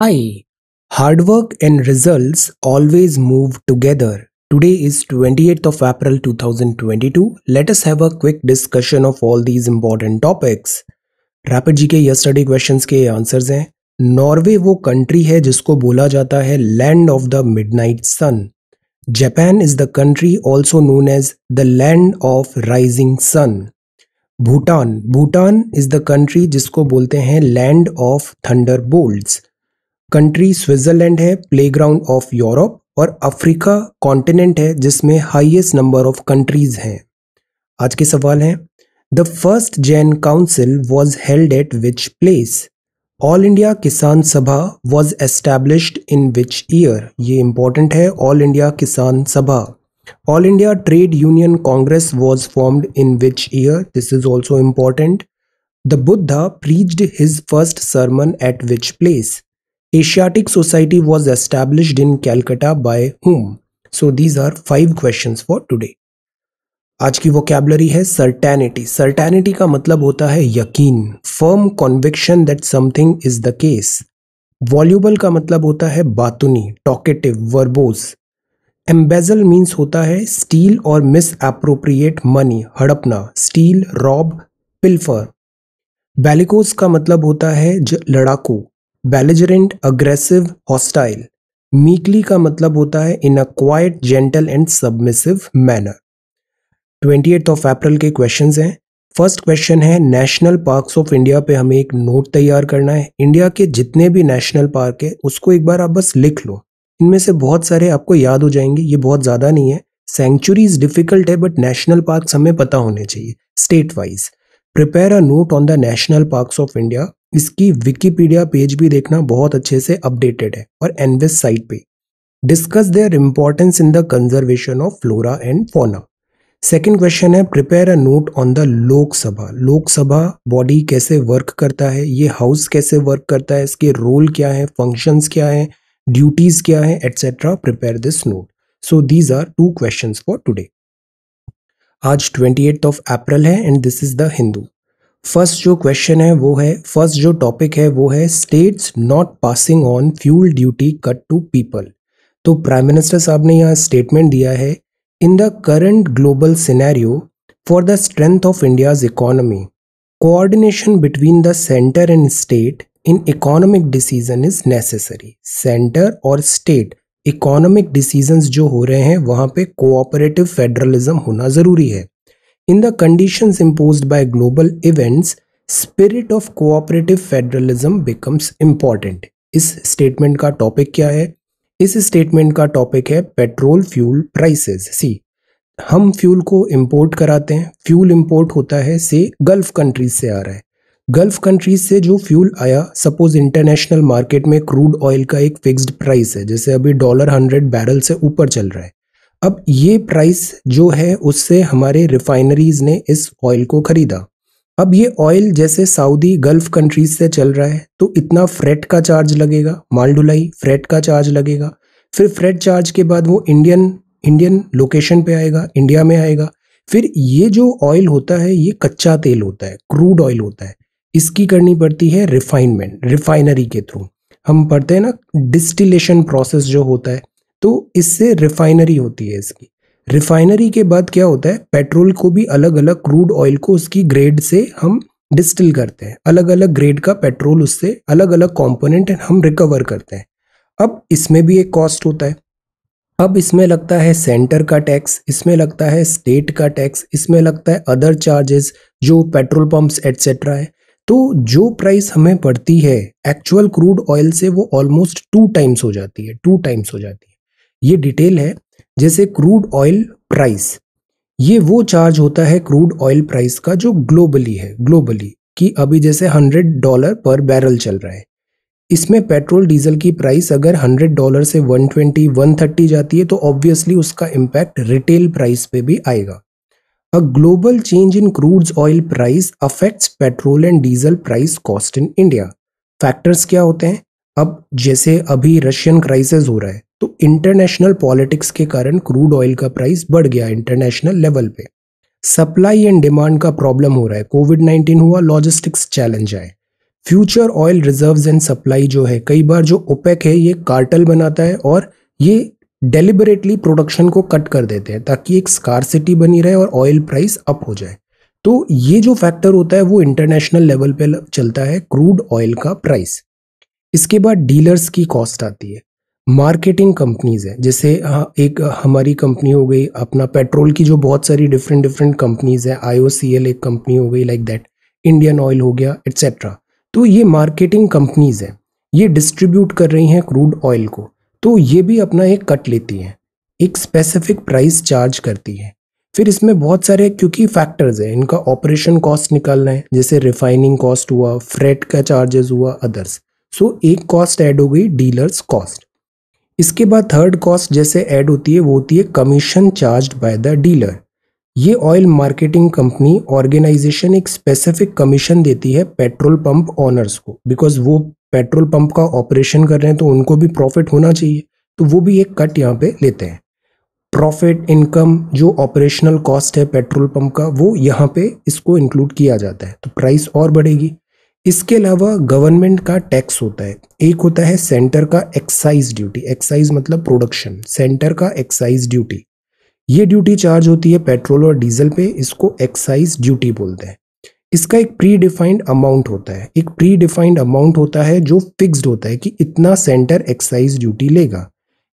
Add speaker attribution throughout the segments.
Speaker 1: Hi, hard work and results always move together. Today is 28th of April 2022. Let us have a quick discussion of all these important topics. Rapid G K yesterday questions के answers हैं Norway वो country है जिसको बोला जाता है land of the midnight sun Japan is the country also known as the land of rising sun Bhutan Bhutan is the country जिसको बोलते हैं land of thunder bolts country Switzerland है प्लेग्राउंड ऑफ यूरोप और अफ्रीका कॉन्टिनेंट है जिसमें highest number of countries हैं आज के सवाल हैं the first Jain council was held at which place all India Kisan Sabha was established in which year ये इंपॉर्टेंट है all India Kisan Sabha all India Trade Union Congress was formed in which year this is also important the Buddha preached his first sermon at which place Asiatic Society was establish in Calcutta by whom so these are five question for today आज की कैबलरी है certainty certainty का मतलब होता है यकीन firm conviction that something is the case voluble का मतलब होता है बातुनी टॉकेटिव वर्बोज एम्बेजल मीन्स होता है स्टील और मिस अप्रोप्रिएट मनी हड़पना स्टील रॉब पिल्फर बैलिकोस का मतलब होता है लड़ाकू बेलिजरेंट अग्रेसिव हॉस्टाइल मीकली का मतलब होता है in a quiet gentle and submissive manner twenty eight of April के क्वेश्चन हैं फर्स्ट क्वेश्चन है नेशनल पार्क्स ऑफ इंडिया पे हमें एक नोट तैयार करना है इंडिया के जितने भी नेशनल पार्क है उसको एक बार आप बस लिख लो इनमें से बहुत सारे आपको याद हो जाएंगे ये बहुत ज़्यादा नहीं है सेंचुरी डिफिकल्ट है बट नेशनल पार्क हमें पता होने चाहिए state wise prepare a note on the national parks of India इसकी विकीपीडिया पेज भी देखना बहुत अच्छे से अपडेटेड है और एनवेस साइट पे discuss their importance in the conservation of flora and fauna second question है prepare a note on the Lok Sabha Lok Sabha body कैसे वर्क करता है ये हाउस कैसे वर्क करता है इसके रोल क्या है फंक्शंस क्या है ड्यूटीज क्या है et cetera prepare this note so these are two question for today आज ट्वेंटी ऑफ अप्रैल है and this is the Hindu first जो क्वेश्चन है वो है फर्स्ट जो टॉपिक है वो है states not passing on fuel duty cut to people तो प्राइम मिनिस्टर साहब ने यहाँ स्टेटमेंट दिया है in the current global scenario for the strength of India's economy coordination between the centre and state in economic decision is necessary centre और state economic decisions जो हो रहे हैं वहाँ पे कोऑपरेटिव फेडरलिज्म होना ज़रूरी है In the conditions imposed by global events, spirit of cooperative federalism becomes important इस स्टेटमेंट का टॉपिक क्या है इस स्टेटमेंट का टॉपिक है पेट्रोल फ्यूल prices सी हम फ्यूल को इंपोर्ट कराते हैं फ्यूल इंपोर्ट होता है से गल्फ कंट्रीज से आ रहा है गल्फ कंट्रीज से जो फ्यूल आया सपोज इंटरनेशनल मार्केट में क्रूड ऑयल का एक फिक्स्ड प्राइस है जैसे अभी डॉलर हंड्रेड बैरल से ऊपर चल रहा है अब ये प्राइस जो है उससे हमारे रिफाइनरीज ने इस ऑयल को ख़रीदा अब ये ऑयल जैसे सऊदी गल्फ कंट्रीज से चल रहा है तो इतना फ्रेट का चार्ज लगेगा माल ढुलाई फ्रेट का चार्ज लगेगा फिर फ्रेट चार्ज के बाद वो इंडियन इंडियन लोकेशन पे आएगा इंडिया में आएगा फिर ये जो ऑयल होता है ये कच्चा तेल होता है क्रूड ऑयल होता है इसकी करनी पड़ती है रिफाइनमेंट रिफाइनरी के थ्रू हम पढ़ते हैं ना डिस्टिलेशन प्रोसेस जो होता है तो इससे रिफाइनरी होती है इसकी रिफाइनरी के बाद क्या होता है पेट्रोल को भी अलग अलग क्रूड ऑयल को उसकी ग्रेड से हम डिस्टिल करते हैं अलग अलग ग्रेड का पेट्रोल उससे अलग अलग कॉम्पोनेंट हम रिकवर करते हैं अब इसमें भी एक कॉस्ट होता है अब इसमें लगता है सेंटर का टैक्स इसमें लगता है स्टेट का टैक्स इसमें लगता है अदर चार्जेस जो पेट्रोल पंप्स एट्सेट्रा है तो जो प्राइस हमें पड़ती है एक्चुअल क्रूड ऑयल से वो ऑलमोस्ट टू टाइम्स हो जाती है टू टाइम्स हो जाती है ये डिटेल है जैसे क्रूड ऑयल प्राइस ये वो चार्ज होता है क्रूड ऑयल प्राइस का जो ग्लोबली है ग्लोबली कि अभी जैसे हंड्रेड डॉलर पर बैरल चल रहा है इसमें पेट्रोल डीजल की प्राइस अगर 100 डॉलर से 120, 130 जाती है तो ऑब्वियसली उसका इम्पैक्ट रिटेल प्राइस पे भी आएगा a global change in crude oil price affects petrol and diesel price cost in India factors क्या होते हैं अब जैसे अभी रशियन क्राइसिस हो रहा है तो इंटरनेशनल पॉलिटिक्स के कारण क्रूड ऑयल का प्राइस बढ़ गया इंटरनेशनल लेवल पे सप्लाई एंड डिमांड का प्रॉब्लम हो रहा है कोविड नाइन्टीन हुआ लॉजिस्टिक्स चैलेंज आए future oil reserves and supply जो है कई बार जो ओपेक है ये कार्टल बनाता है और ये डेलिबरेटली प्रोडक्शन को कट कर देते हैं ताकि एक सिटी बनी रहे और ऑयल प्राइस अप हो जाए तो ये जो फैक्टर होता है वो इंटरनेशनल लेवल पे चलता है क्रूड ऑयल का प्राइस इसके बाद डीलर्स की कॉस्ट आती है मार्केटिंग कंपनीज है जैसे एक हमारी कंपनी हो गई अपना पेट्रोल की जो बहुत सारी डिफरेंट डिफरेंट कंपनीज है आईओसीएल एक कंपनी हो गई लाइक दैट इंडियन ऑयल हो गया एट्सेट्रा तो ये मार्केटिंग कंपनीज है ये डिस्ट्रीब्यूट कर रही हैं क्रूड ऑयल को तो ये भी अपना एक कट लेती हैं एक स्पेसिफिक प्राइस चार्ज करती है फिर इसमें बहुत सारे क्योंकि फैक्टर्स हैं इनका ऑपरेशन कॉस्ट निकालना है जैसे रिफाइनिंग कॉस्ट हुआ फ्रेट का चार्जेस हुआ अदर्स सो एक कॉस्ट ऐड हो गई डीलर्स कॉस्ट इसके बाद थर्ड कॉस्ट जैसे ऐड होती है वो होती है commission charge by the dealer ये ऑयल मार्केटिंग कंपनी ऑर्गेनाइजेशन एक स्पेसिफिक कमीशन देती है पेट्रोल पंप ऑनर्स को बिकॉज वो पेट्रोल पंप का ऑपरेशन कर रहे हैं तो उनको भी प्रॉफिट होना चाहिए तो वो भी एक कट यहाँ पे लेते हैं प्रॉफिट इनकम जो ऑपरेशनल कॉस्ट है पेट्रोल पंप का वो यहाँ पे इसको इंक्लूड किया जाता है तो प्राइस और बढ़ेगी इसके अलावा गवर्नमेंट का टैक्स होता है एक होता है सेंटर का एक्साइज ड्यूटी एक्साइज मतलब प्रोडक्शन सेंटर का एक्साइज ड्यूटी ये ड्यूटी चार्ज होती है पेट्रोल और डीजल पे इसको एक्साइज ड्यूटी बोलते हैं इसका एक प्री डिफाइंड अमाउंट होता है एक प्री डिफाइंड अमाउंट होता है जो फिक्स्ड होता है कि इतना सेंटर एक्साइज ड्यूटी लेगा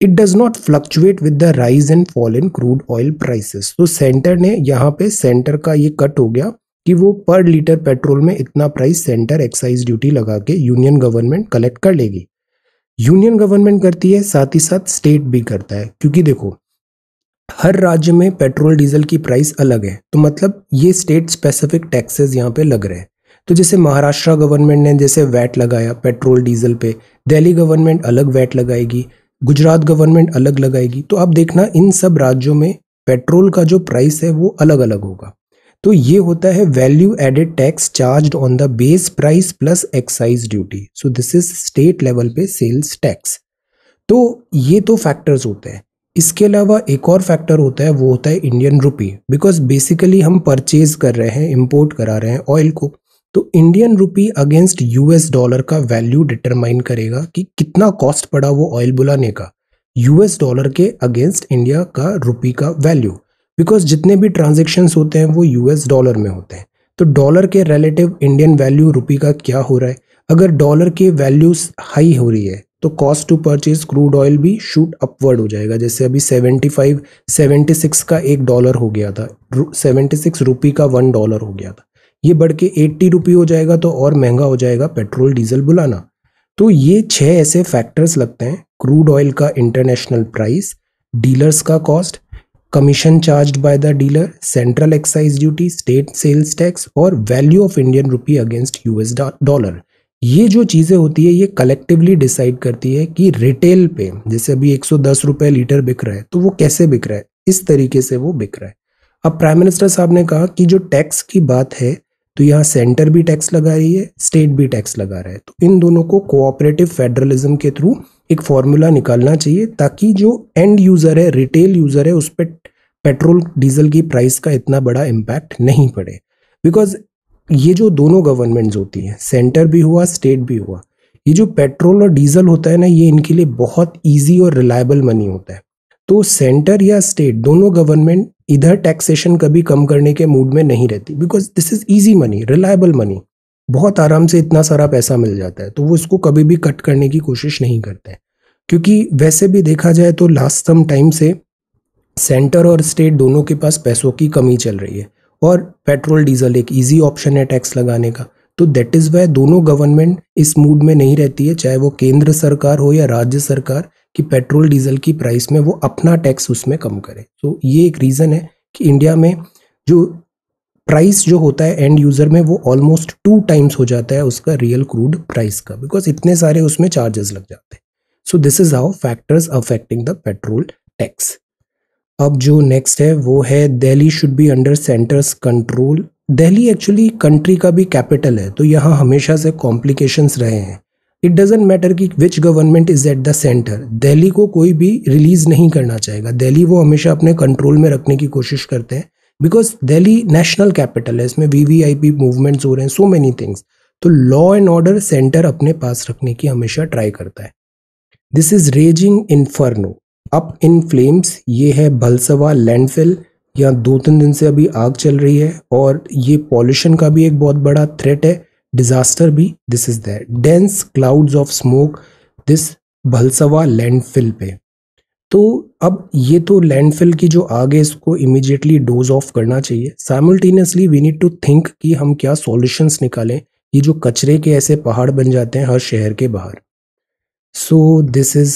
Speaker 1: it does not fluctuate with the rise and fall in crude oil prices तो सेंटर ने यहाँ पे सेंटर का ये कट हो गया कि वो पर लीटर पेट्रोल में इतना प्राइस सेंटर एक्साइज ड्यूटी लगा के यूनियन गवर्नमेंट कलेक्ट कर लेगी यूनियन गवर्नमेंट करती है साथ ही साथ स्टेट भी करता है क्योंकि देखो हर राज्य में पेट्रोल डीजल की प्राइस अलग है तो मतलब ये स्टेट स्पेसिफिक टैक्सेस यहाँ पे लग रहे हैं तो जैसे महाराष्ट्र गवर्नमेंट ने जैसे वैट लगाया पेट्रोल डीजल पे दिल्ली गवर्नमेंट अलग वैट लगाएगी गुजरात गवर्नमेंट अलग लगाएगी तो आप देखना इन सब राज्यों में पेट्रोल का जो प्राइस है वो अलग अलग होगा तो ये होता है value added tax charge on the base price plus excise duty so this is state level पे सेल्स टैक्स तो ये तो फैक्टर्स होते हैं इसके अलावा एक और फैक्टर होता है वो होता है इंडियन रुपी बिकॉज बेसिकली हम परचेज कर रहे हैं इम्पोर्ट करा रहे हैं ऑयल को तो Indian rupee against US dollar का वैल्यू डिटरमाइन करेगा कि कितना कॉस्ट पड़ा वो ऑयल बुलाने का यूएस डॉलर के अगेंस्ट इंडिया का रुपी का वैल्यू बिकॉज जितने भी ट्रांजेक्शन्स होते हैं वो एस डॉलर में होते हैं तो डॉलर के रिलेटिव इंडियन वैल्यू रुपी का क्या हो रहा है अगर डॉलर की वैल्यूज हाई हो रही है तो cost to purchase crude oil भी शूट अपवर्ड हो जाएगा जैसे अभी 75 76 का एक डॉलर हो गया था 76 रुपी का वन डॉलर हो गया था ये बढ़ के एट्टी रुपी हो जाएगा तो और महंगा हो जाएगा पेट्रोल डीजल बुलाना तो ये छः ऐसे फैक्टर्स लगते हैं क्रूड ऑयल का इंटरनेशनल प्राइस डीलर्स का cost commission charge by the dealer central excise duty state sales tax और value of Indian rupee against US dollar ये जो चीज़ें होती है ये कलेक्टिवली डिसाइड करती है कि रिटेल पे जैसे अभी एक रुपए लीटर बिक रहा है तो वो कैसे बिक रहा है इस तरीके से वो बिक रहा है अब प्राइम मिनिस्टर साहब ने कहा कि जो टैक्स की बात है तो यहाँ सेंटर भी टैक्स लगा रही है स्टेट भी टैक्स लगा रहा है तो इन दोनों को कोऑपरेटिव फेडरलिज्म के थ्रू एक फॉर्मूला निकालना चाहिए ताकि जो एंड यूज़र है रिटेल यूज़र है उस पर पेट्रोल डीजल की प्राइस का इतना बड़ा इम्पैक्ट नहीं पड़े बिकॉज ये जो दोनों गवर्नमेंट्स होती हैं सेंटर भी हुआ स्टेट भी हुआ ये जो पेट्रोल और डीजल होता है ना ये इनके लिए बहुत ईजी और रिलायबल मनी होता है तो सेंटर या स्टेट दोनों गवर्नमेंट इधर टैक्सेशन कभी कम करने के मूड में नहीं रहती because this is easy money reliable money बहुत आराम से इतना सारा पैसा मिल जाता है तो वो इसको कभी भी कट करने की कोशिश नहीं करते हैं क्योंकि वैसे भी देखा जाए तो लास्ट सम टाइम से सेंटर और स्टेट दोनों के पास पैसों की कमी चल रही है और पेट्रोल डीजल एक इजी ऑप्शन है टैक्स लगाने का तो दैट इज़ वाई दोनों गवर्नमेंट इस मूड में नहीं रहती है चाहे वो केंद्र सरकार हो या राज्य सरकार कि पेट्रोल डीजल की प्राइस में वो अपना टैक्स उसमें कम करे तो ये एक रीज़न है कि इंडिया में जो प्राइस जो होता है एंड यूज़र में वो ऑलमोस्ट टू टाइम्स हो जाता है उसका रियल क्रूड प्राइस का बिकॉज इतने सारे उसमें चार्जेस लग जाते हैं so this is how factors affecting the petrol tax अब जो नेक्स्ट है वो है Delhi should be under centre's control Delhi actually country का भी कैपिटल है तो यहाँ हमेशा से कॉम्प्लिकेशंस रहे हैं इट डजेंट मैटर कि which government is at the centre Delhi को कोई भी रिलीज़ नहीं करना चाहेगा दिल्ली वो हमेशा अपने कंट्रोल में रखने की कोशिश करते हैं बिकॉज दिल्ली नेशनल कैपिटल है इसमें V V I P movements हो रहे हैं सो मैनी थिंग्स तो लॉ एंड ऑर्डर सेंटर अपने पास रखने की हमेशा ट्राई करता है this is raging inferno up in flames ये है भलसवा लैंडफिल यहाँ दो तीन दिन से अभी आग चल रही है और ये पॉल्यूशन का भी एक बहुत बड़ा थ्रेट है डिजास्टर भी this is that dense clouds of smoke this Bhalswa landfill पे तो अब ये तो लैंडफिल की जो आग है इसको इमिजिएटली डोज ऑफ करना चाहिए simultaneously we need to think कि हम क्या सॉल्यूशंस निकालें ये जो कचरे के ऐसे पहाड़ बन जाते हैं हर शहर के बाहर so this is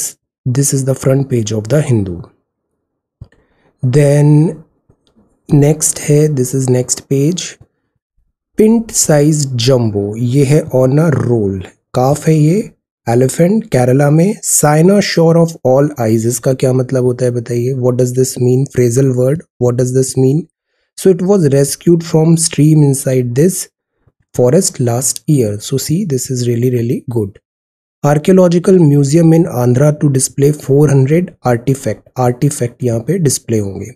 Speaker 1: this is the front page of the Hindu then next है this is next page pint size jumbo ये है ऑन अ रोल काफ है ये एलिफेंट केरला में cynosure of all eyes का क्या मतलब होता है बताइए what does this mean phrasal word what does this mean so it was rescued from stream inside this forest last year so see this is really really good archaeological museum in Andhra to display four hundred artefact artefact यहाँ पे display होंगे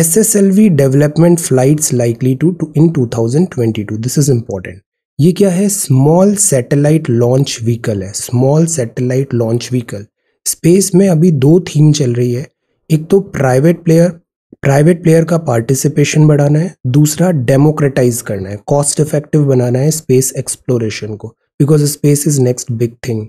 Speaker 1: S S L V development flight likely to in two thousand twenty to this is important ये क्या है small satellite launch vehicle है small satellite launch vehicle space में अभी दो थीम चल रही है एक तो प्राइवेट प्लेयर प्राइवेट प्लेयर का पार्टिसिपेशन बढ़ाना है दूसरा डेमोक्रेटाइज करना है कॉस्ट इफेक्टिव बनाना है स्पेस एक्सप्लोरेशन को because space is next big thing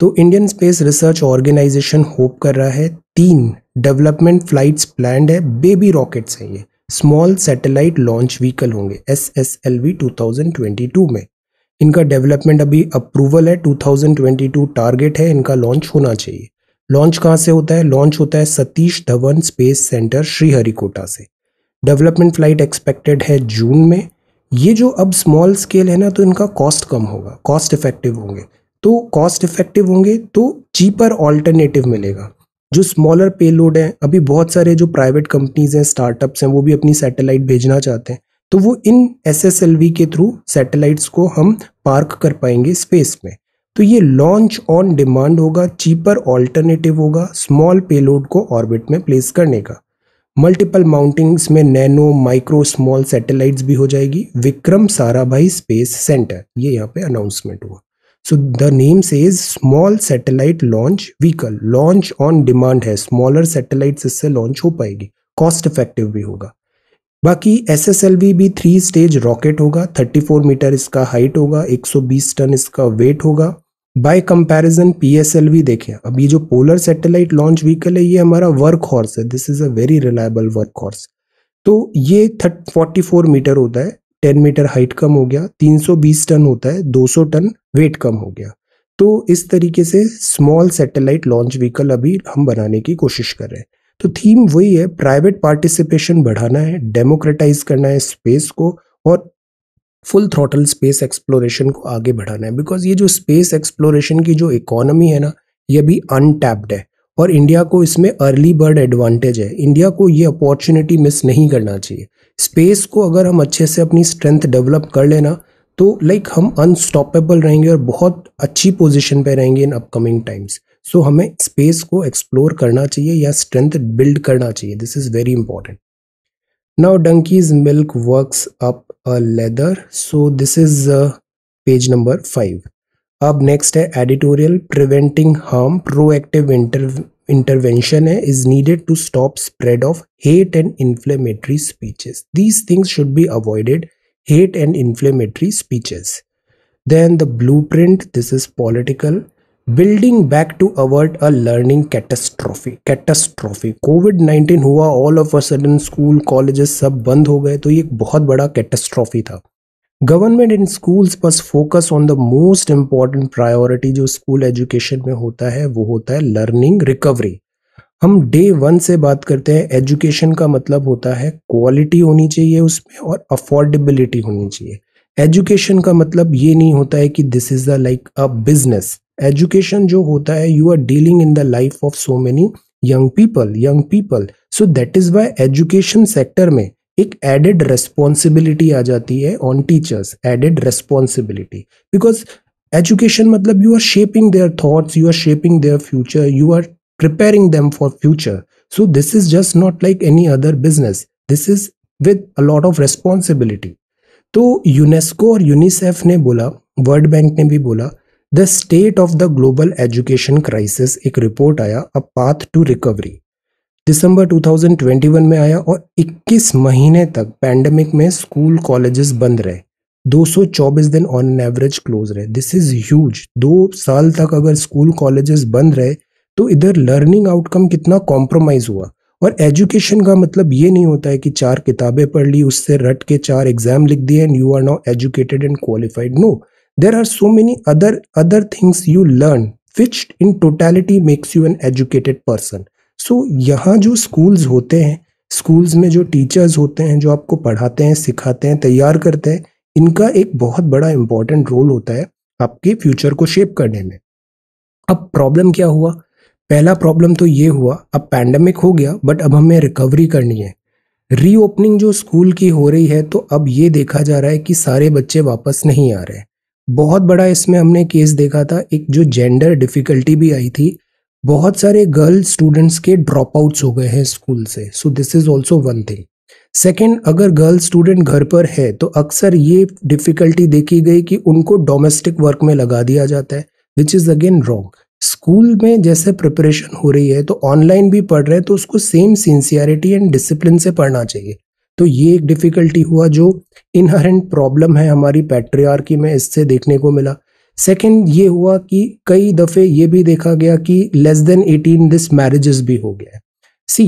Speaker 1: तो Indian Space Research Organisation hope कर रहा है तीन डेवलपमेंट फ्लाइट्स प्लान है बेबी रॉकेट्स हैं ये स्मॉल सैटेलाइट लॉन्च व्हीकल होंगे S S L V two thousand twenty two में इनका डेवलपमेंट अभी अप्रूवल है two thousand twenty two target है इनका लॉन्च होना चाहिए लॉन्च कहाँ से होता है लॉन्च होता है सतीश धवन स्पेस सेंटर श्रीहरिकोटा से डेवलपमेंट फ्लाइट एक्सपेक्टेड है जून में ये जो अब स्मॉल स्केल है ना तो इनका कॉस्ट कम होगा कॉस्ट इफेक्टिव होंगे तो कॉस्ट इफेक्टिव होंगे तो चीपर ऑल्टरनेटिव मिलेगा जो स्मॉलर पेलोड है अभी बहुत सारे जो प्राइवेट कंपनीज हैं स्टार्टअप्स हैं वो भी अपनी सैटेलाइट भेजना चाहते हैं तो वो इन एस के थ्रू सैटेलाइट्स को हम पार्क कर पाएंगे स्पेस में तो ये लॉन्च ऑन डिमांड होगा चीपर ऑल्टरनेटिव होगा स्मॉल पेलोड को ऑर्बिट में प्लेस करने का मल्टीपल माउंटिंग्स में नैनो माइक्रो स्मॉल सैटेलाइट्स भी हो जाएगी विक्रम साराभाई स्पेस सेंटर ये यहाँ पे अनाउंसमेंट हुआ So the name says small satellite launch vehicle launch on demand है स्मॉलर सैटेलाइट इससे लॉन्च हो पाएगी कॉस्ट इफेक्टिव भी होगा बाकी एस एस एल वी भी थ्री स्टेज रॉकेट होगा थर्टी फोर मीटर इसका हाइट होगा एक सौ बीस टन इसका वेट होगा बाय कंपैरिजन वी देखें अब ये जो पोलर सैटेलाइट लॉन्च व्हीकल है ये हमारा वर्क हॉर्स है this is a very reliable workhorse तो ये थर्ट फोर्टी मीटर होता है 10 मीटर हाइट कम हो गया 320 टन होता है 200 टन वेट कम हो गया तो इस तरीके से स्मॉल सैटेलाइट लॉन्च व्हीकल अभी हम बनाने की कोशिश कर रहे हैं तो थीम वही है प्राइवेट पार्टिसिपेशन बढ़ाना है डेमोक्रेटाइज करना है स्पेस को और फुल थ्रोटल स्पेस एक्सप्लोरेशन को आगे बढ़ाना है बिकॉज ये जो स्पेस एक्सप्लोरेशन की जो इकोनॉमी है ना ये भी अनटैप्ड है और इंडिया को इसमें अर्ली बर्ड एडवांटेज है इंडिया को ये अपॉर्चुनिटी मिस नहीं करना चाहिए स्पेस को अगर हम अच्छे से अपनी स्ट्रेंथ डेवलप कर लेना तो लाइक हम अनस्टॉपेबल रहेंगे और बहुत अच्छी पोजिशन पर रहेंगे इन अपकमिंग टाइम्स सो हमें स्पेस को एक्सप्लोर करना चाहिए या स्ट्रेंथ बिल्ड करना चाहिए this is very important now donkey's milk works up a lather so this is page number five अब नेक्स्ट है editorial preventing harm proactive intervention है is needed to stop spread of hate and inflammatory speeches these things should be avoided hate and inflammatory speeches then the blueprint this is political building back to avert a learning catastrophe catastrophe COVID nineteen हुआ all of a sudden school colleges सब बंद हो गए तो ये एक बहुत बड़ा कैटस्ट्रॉफी था गवर्नमेंट इन स्कूल्स बस focus on the most important priority जो स्कूल एजुकेशन में होता है वो होता है लर्निंग रिकवरी हम डे वन से बात करते हैं एजुकेशन का मतलब होता है क्वालिटी होनी चाहिए उसमें और अफोर्डेबिलिटी होनी चाहिए एजुकेशन का मतलब ये नहीं होता है कि this is the like a business education जो होता है you are dealing in the life of so many young people young people so that is why education sector में एक एडेड रेस्पॉन्सिबिलिटी आ जाती है on teachers added responsibility because education मतलब you are shaping their thoughts you are shaping their future you are preparing them for future so this is just not like any other business this is with a lot of responsibility तो UNESCO और UNICEF ने बोला World Bank ने भी बोला the state of the global education crisis एक report आया a path to recovery दिसंबर 2021 में आया और 21 महीने तक पैंडमिक में स्कूल कॉलेजेस बंद रहे 224 दिन ऑन एवरेज क्लोज रहे दिस इज ह्यूज दो साल तक अगर स्कूल कॉलेजेस बंद रहे तो इधर लर्निंग आउटकम कितना कॉम्प्रोमाइज हुआ और एजुकेशन का मतलब ये नहीं होता है कि चार किताबें पढ़ ली उससे रट के चार एग्जाम लिख दिए and you are now educated and qualified no there are so many other other things you learn फिच्ड in totality makes you an educated person so यहाँ जो स्कूल्स होते हैं स्कूल्स में जो टीचर्स होते हैं जो आपको पढ़ाते हैं सिखाते हैं तैयार करते हैं इनका एक बहुत बड़ा इम्पॉर्टेंट रोल होता है आपके फ्यूचर को शेप करने में अब प्रॉब्लम क्या हुआ पहला प्रॉब्लम तो ये हुआ अब पैंडमिक हो गया बट अब हमें रिकवरी करनी है रीओपनिंग जो स्कूल की हो रही है तो अब ये देखा जा रहा है कि सारे बच्चे वापस नहीं आ रहे बहुत बड़ा इसमें हमने केस देखा था एक जो जेंडर डिफ़िकल्टी भी आई थी बहुत सारे गर्ल स्टूडेंट्स के ड्रॉप आउट्स हो गए हैं स्कूल से so this is also one thing second अगर गर्ल स्टूडेंट घर पर है तो अक्सर ये डिफ़िकल्टी देखी गई कि उनको डोमेस्टिक वर्क में लगा दिया जाता है which is again wrong school में जैसे प्रिपरेशन हो रही है तो ऑनलाइन भी पढ़ रहे हैं तो उसको सेम सिंसियरिटी एंड डिसिप्लिन से पढ़ना चाहिए तो ये एक डिफ़िकल्टी हुआ जो इनहरेंट प्रॉब्लम है हमारी पैट्रियार्की में इससे देखने को मिला सेकेंड ये हुआ कि कई दफ़े ये भी देखा गया कि less then eighteen this marriages भी हो गया सी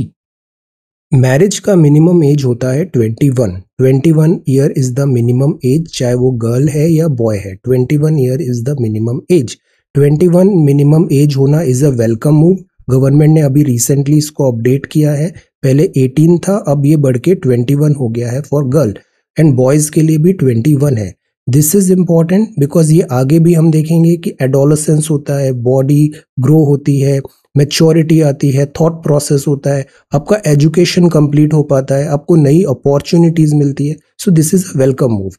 Speaker 1: मैरिज का मिनिमम एज होता है twenty one twenty one year is the minimum age चाहे वो गर्ल है या बॉय है twenty one year is the minimum age twenty one minimum age होना is a welcome move government ने अभी रिसेंटली इसको अपडेट किया है पहले 18 था अब ये बढ़ के 21 हो गया है फॉर गर्ल एंड बॉयज़ के लिए भी 21 है दिस इज इम्पॉर्टेंट बिकॉज ये आगे भी हम देखेंगे कि एडोलसेंस होता है बॉडी ग्रो होती है मेच्योरिटी आती है थॉट प्रोसेस होता है आपका एजुकेशन कंप्लीट हो पाता है आपको नई अपॉर्चुनिटीज मिलती है so this is a welcome move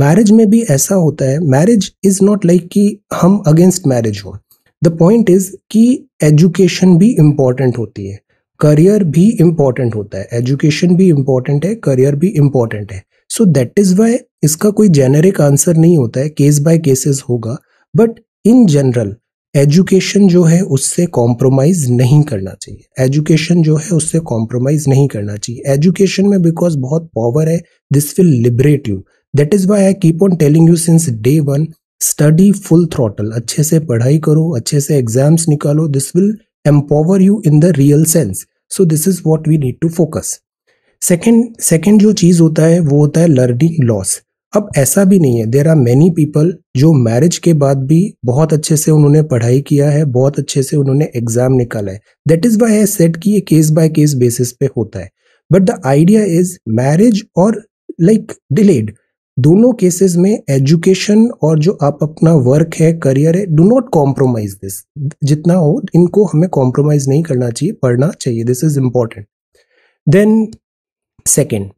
Speaker 1: marriage में भी ऐसा होता है मैरिज इज नॉट लाइक कि हम अगेंस्ट मैरिज हो द पॉइंट इज कि एजुकेशन भी इम्पॉर्टेंट होती है करियर भी इम्पॉर्टेंट होता है एजुकेशन भी इम्पॉर्टेंट है करियर भी इम्पॉर्टेंट है सो दैट इज़ वाई इसका कोई जेनेरिक आंसर नहीं होता है केस बाय केसेस होगा बट इन जनरल एजुकेशन जो है उससे कॉम्प्रोमाइज नहीं करना चाहिए एजुकेशन जो है उससे कॉम्प्रोमाइज नहीं करना चाहिए एजुकेशन में बिकॉज बहुत पावर है this will liberate you that is why I keep on telling you since day one study full throttle अच्छे से पढ़ाई करो अच्छे से एग्जाम्स निकालो this will empower you in the real sense so this is what we need to focus second second जो चीज़ होता है वो होता है लर्निंग लॉस अब ऐसा भी नहीं है देर आर मैनी पीपल जो मैरिज के बाद भी बहुत अच्छे से उन्होंने पढ़ाई किया है बहुत अच्छे से उन्होंने एग्जाम निकाला है that is why I said कि ये केस बाय केस बेसिस पे होता है but the idea is marriage और लाइक डिलेड दोनों केसेस में एजुकेशन और जो आप अपना वर्क है करियर है डू नॉट कॉम्प्रोमाइज दिस जितना हो इनको हमें कॉम्प्रोमाइज नहीं करना चाहिए पढ़ना चाहिए this is important then second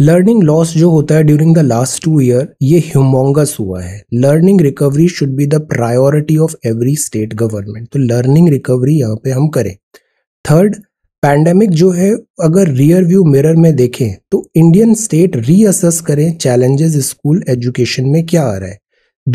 Speaker 1: learning loss जो होता है during the last two year ये ह्यूमोंगस हुआ है learning recovery should be the priority of every state government तो लर्निंग रिकवरी यहाँ पे हम करें थर्ड पैंडेमिक जो है अगर रियर व्यू मिरर में देखें तो इंडियन स्टेट रीअसेस करें चैलेंजेस स्कूल एजुकेशन में क्या आ रहा है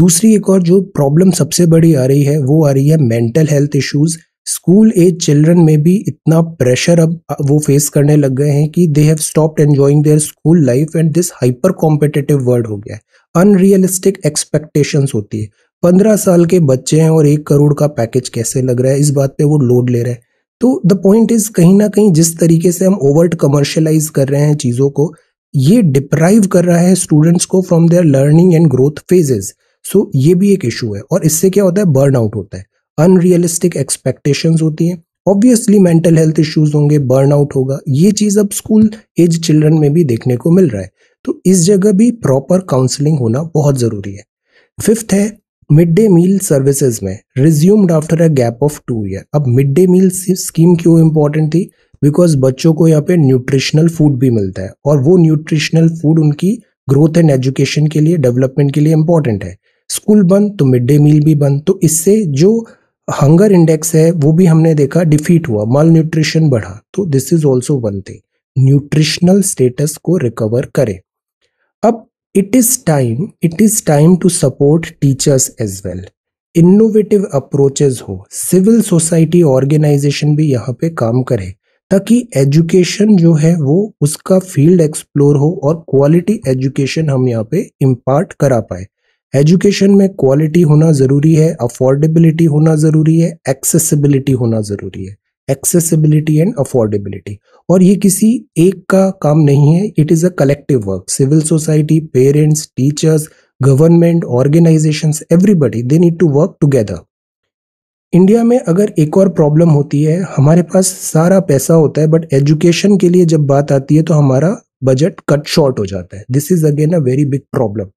Speaker 1: दूसरी एक और जो प्रॉब्लम सबसे बड़ी आ रही है वो आ रही है mental health issues school age children में भी इतना प्रेशर अब वो फेस करने लग गए हैं कि they have stopped enjoying their school life and this hyper competitive world हो गया है अनरियलिस्टिक एक्सपेक्टेशंस होती है पंद्रह साल के बच्चे हैं और एक करोड़ का पैकेज कैसे लग रहा है इस बात पे वो लोड ले रहे हैं तो द पॉइंट इज कहीं ना कहीं जिस तरीके से हम ओवर्ट कमर्शलाइज कर रहे हैं चीज़ों को ये डिप्राइव कर रहा है स्टूडेंट्स को from their learning and growth phases so ये भी एक इशू है और इससे क्या होता है बर्न आउट होता है अनरियलिस्टिक एक्सपेक्टेशंस होती हैं ऑब्वियसली मेंटल हेल्थ इश्यूज होंगे बर्नआउट होगा ये चीज़ अब स्कूल एज चिल्ड्रन में भी देखने को मिल रहा है तो इस जगह भी प्रॉपर काउंसलिंग होना बहुत ज़रूरी है फिफ्थ है मिड डे मील सर्विसेज में resumed after a gap of two year अब मिड डे मील स्कीम क्यों इंपॉर्टेंट थी बिकॉज बच्चों को यहाँ पे न्यूट्रिशनल फूड भी मिलता है और वो न्यूट्रिशनल फूड उनकी ग्रोथ एंड एजुकेशन के लिए डेवलपमेंट के लिए इम्पॉर्टेंट है स्कूल बंद तो मिड डे मील भी बंद तो इससे जो हंगर इंडेक्स है वो भी हमने देखा डिफीट हुआ मल न्यूट्रिशन बढ़ा तो this is also one thing nutritional status को रिकवर करें अब it is time it is time to support teachers as well innovative approaches हो सिविल सोसाइटी ऑर्गेनाइजेशन भी यहाँ पे काम करे ताकि एजुकेशन जो है वो उसका फील्ड एक्सप्लोर हो और क्वालिटी एजुकेशन हम यहाँ पे इम्पार्ट करा पाए एजुकेशन में क्वालिटी होना ज़रूरी है अफोर्डेबिलिटी होना ज़रूरी है एक्सेसिबिलिटी होना ज़रूरी है एक्सेसिबिलिटी एंड अफोर्डेबिलिटी और ये किसी एक का काम नहीं है it is a collective work civil society parents teachers government organisation everybody they need to work together India में अगर एक और प्रॉब्लम होती है हमारे पास सारा पैसा होता है बट एजुकेशन के लिए जब बात आती है तो हमारा बजट कट शॉर्ट हो जाता है this is again a very big problem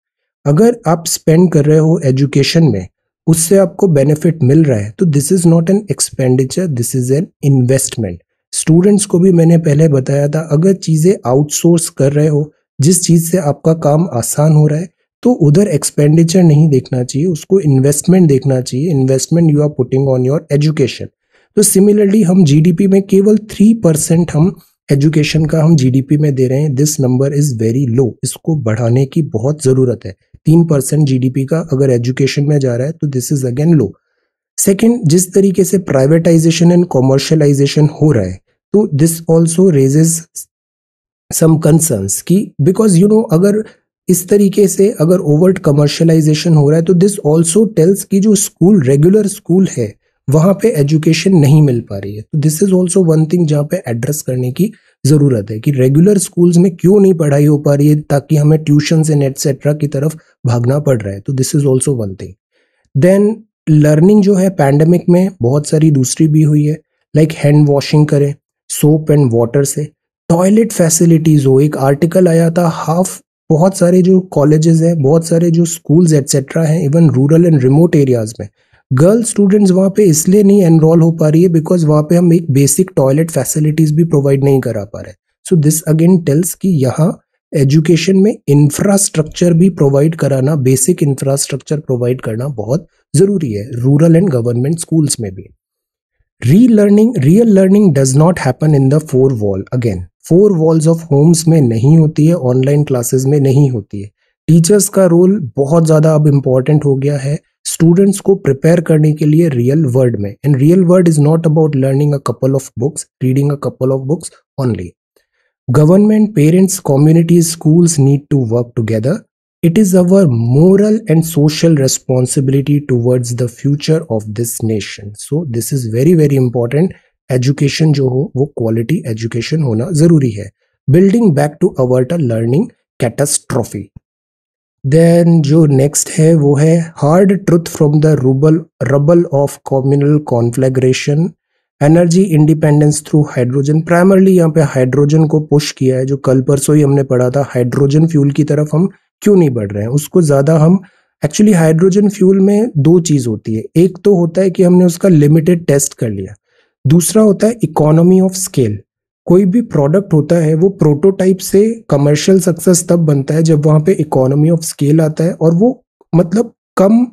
Speaker 1: अगर आप स्पेंड कर रहे हो एजुकेशन में उससे आपको बेनिफिट मिल रहा है तो this is not an expenditure this is an investment students को भी मैंने पहले बताया था अगर चीज़ें आउटसोर्स कर रहे हो जिस चीज़ से आपका काम आसान हो रहा है तो उधर एक्सपेंडिचर नहीं देखना चाहिए उसको इन्वेस्टमेंट देखना चाहिए investment you are putting on your education तो सिमिलरली हम जीडीपी में केवल थ्री परसेंट हम एजुकेशन का हम जीडीपी में दे रहे हैं this number is very low इसको बढ़ाने की बहुत ज़रूरत है तीन परसेंट जीडीपी का अगर एजुकेशन में जा रहा है तो this is again low second जिस तरीके से प्राइवेटाइजेशन एंड कॉमर्शलाइजेशन हो रहा है तो this also raises some concerns कि बिकॉज यू नो अगर इस तरीके से अगर ओवर्ट कमर्शलाइजेशन हो रहा है तो दिस ऑल्सो टेल्स कि जो स्कूल रेगुलर स्कूल है वहाँ पे एजुकेशन नहीं मिल पा रही है तो this is also one thing जहाँ पे एड्रेस करने की ज़रूरत है कि रेगुलर स्कूल्स में क्यों नहीं पढ़ाई हो पा रही है ताकि हमें ट्यूशन्स एंड एटसेट्रा की तरफ भागना पड़ रहा है तो this is also one thing then learning जो है पैंडमिक में बहुत सारी दूसरी भी हुई है लाइक हैंड वॉशिंग करें सोप एंड वाटर से टॉयलेट फैसिलिटीज़ हो एक आर्टिकल आया था हाफ बहुत सारे जो कॉलेजेस हैं बहुत सारे जो स्कूल्स एट्सेट्रा हैं even rural and remote areas में गर्ल स्टूडेंट्स वहाँ पे इसलिए नहीं एनरोल हो पा रही है बिकॉज वहाँ पे हम एक बेसिक टॉयलेट फैसिलिटीज़ भी प्रोवाइड नहीं करा पा रहे सो दिस अगेन टेल्स कि यहाँ एजुकेशन में इंफ्रास्ट्रक्चर भी प्रोवाइड कराना बेसिक इंफ्रास्ट्रक्चर प्रोवाइड करना बहुत ज़रूरी है रूरल एंड गवर्नमेंट स्कूल्स में भी re learning real learning does not happen in the four wall again four walls of homes में नहीं होती है ऑनलाइन क्लासेस में नहीं होती है टीचर्स का रोल बहुत ज़्यादा अब इम्पॉर्टेंट हो गया है स्टूडेंट्स को प्रिपेयर करने के लिए रियल वर्ल्ड में and real world is not about learning a couple of books reading a couple of books only government parents communities schools need to work together it is our moral and social responsibility towards the future of this nation so this is very very important education जो हो वो quality education होना जरूरी है building back to avert a learning catastrophe then जो next है वो है hard truth from the rubble rubble of communal conflagration energy independence through hydrogen primarily यहाँ पे हाइड्रोजन को पुश किया है जो कल परसों ही हमने पढ़ा था हाइड्रोजन फ्यूल की तरफ हम क्यों नहीं बढ़ रहे हैं उसको ज़्यादा हम एक्चुअली हाइड्रोजन फ्यूल में दो चीज़ होती है एक तो होता है कि हमने उसका लिमिटेड टेस्ट कर लिया दूसरा होता है इकोनॉमी ऑफ स्केल कोई भी प्रोडक्ट होता है वो प्रोटोटाइप से कमर्शियल सक्सेस तब बनता है जब वहाँ पे इकोनॉमी ऑफ स्केल आता है और वो मतलब कम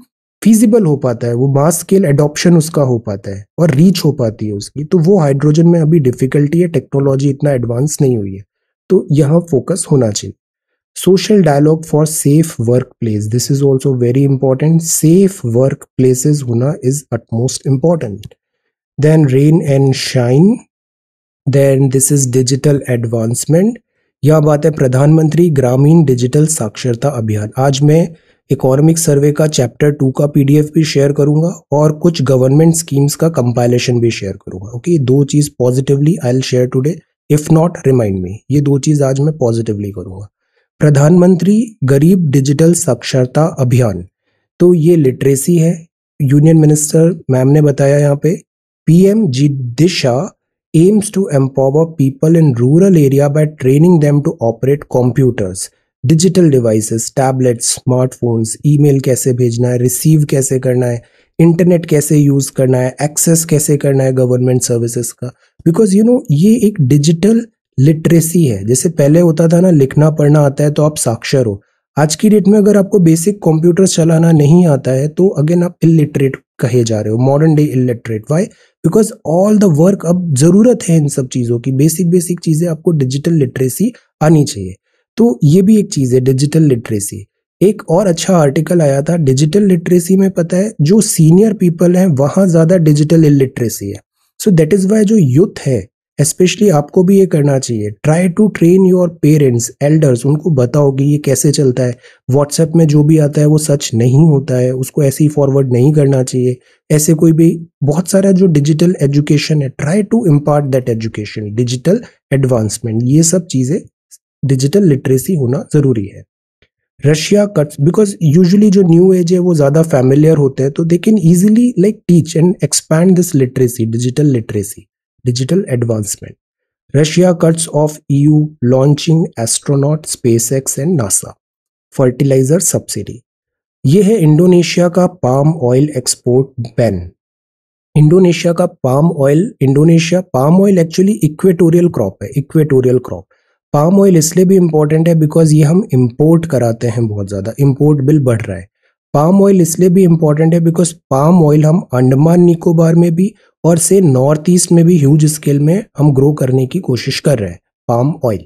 Speaker 1: फिजिबल हो पाता है वो मास स्केल एडॉप्शन उसका हो पाता है और रीच हो पाती है उसकी तो वो हाइड्रोजन में अभी डिफिकल्टी है टेक्नोलॉजी इतना एडवांस नहीं हुई है तो यहाँ फोकस होना चाहिए social dialogue for safe work place this is also very important safe work places होना is utmost important then rain and shine then this is digital advancement यह बात है प्रधानमंत्री ग्रामीण डिजिटल साक्षरता अभियान आज मैं इकोनॉमिक सर्वे का चैप्टर टू का पीडीएफ भी शेयर करूंगा और कुछ गवर्नमेंट स्कीम्स का कंपाइलेशन भी शेयर करूंगा ओके okay? दो चीज़ positively I'll share today if not remind me ये दो चीज़ आज मैं पॉजिटिवली करूंगा प्रधानमंत्री गरीब डिजिटल साक्षरता अभियान तो ये लिटरेसी है यूनियन मिनिस्टर मैम ने बताया यहाँ पे PM G Disha aims to empower people in rural area by training them to operate computers digital devices tablets smartphones email कैसे भेजना है रिसीव कैसे करना है इंटरनेट कैसे यूज़ करना है एक्सेस कैसे करना है गवर्नमेंट सर्विसेज का बिकॉज यू नो ये एक डिजिटल लिटरेसी है जैसे पहले होता था ना लिखना पढ़ना आता है तो आप साक्षर हो आज की डेट में अगर आपको बेसिक कंप्यूटर चलाना नहीं आता है तो अगेन आप इलिटरेट कहे जा रहे हो modern day illiterate why because all the work अब ज़रूरत है इन सब चीज़ों की बेसिक बेसिक चीज़ें आपको डिजिटल लिटरेसी आनी चाहिए तो ये भी एक चीज़ है डिजिटल लिटरेसी एक और अच्छा आर्टिकल आया था डिजिटल लिटरेसी में पता है जो सीनियर पीपल हैं वहां ज़्यादा डिजिटल लिटरेसी है सो दैट इज़ वाई जो यूथ है स्पेशली आपको भी ये करना चाहिए try to train your parents elders उनको बताओ कि ये कैसे चलता है व्हाट्सएप में जो भी आता है वो सच नहीं होता है उसको ऐसे ही फॉरवर्ड नहीं करना चाहिए ऐसे कोई भी बहुत सारा जो डिजिटल एजुकेशन है try to impart that education digital advancement ये सब चीज़ें डिजिटल लिटरेसी होना ज़रूरी है रशिया कट्स बिकॉज यूजली जो न्यू एज है वो ज़्यादा फैमिलियर होते हैं तो they can easily like teach and expand this literacy digital literacy digital advancement Russia cuts of launching astronaut space X and NASA fertiliser subsidy ये है Indonesia का palm oil export ban Indonesia का palm oil Indonesia palm oil actually equatorial crop है equatorial crop palm oil इसलिए भी important है because ये हम इम्पोर्ट कराते हैं बहुत ज़्यादा इम्पोर्ट बिल बढ़ रहा है पाम ऑयल इसलिए भी इम्पॉर्टेंट है बिकॉज पाम ऑयल हम अंडमान निकोबार में भी और से नॉर्थ ईस्ट में भी ह्यूज स्केल में हम ग्रो करने की कोशिश कर रहे हैं पाम ऑयल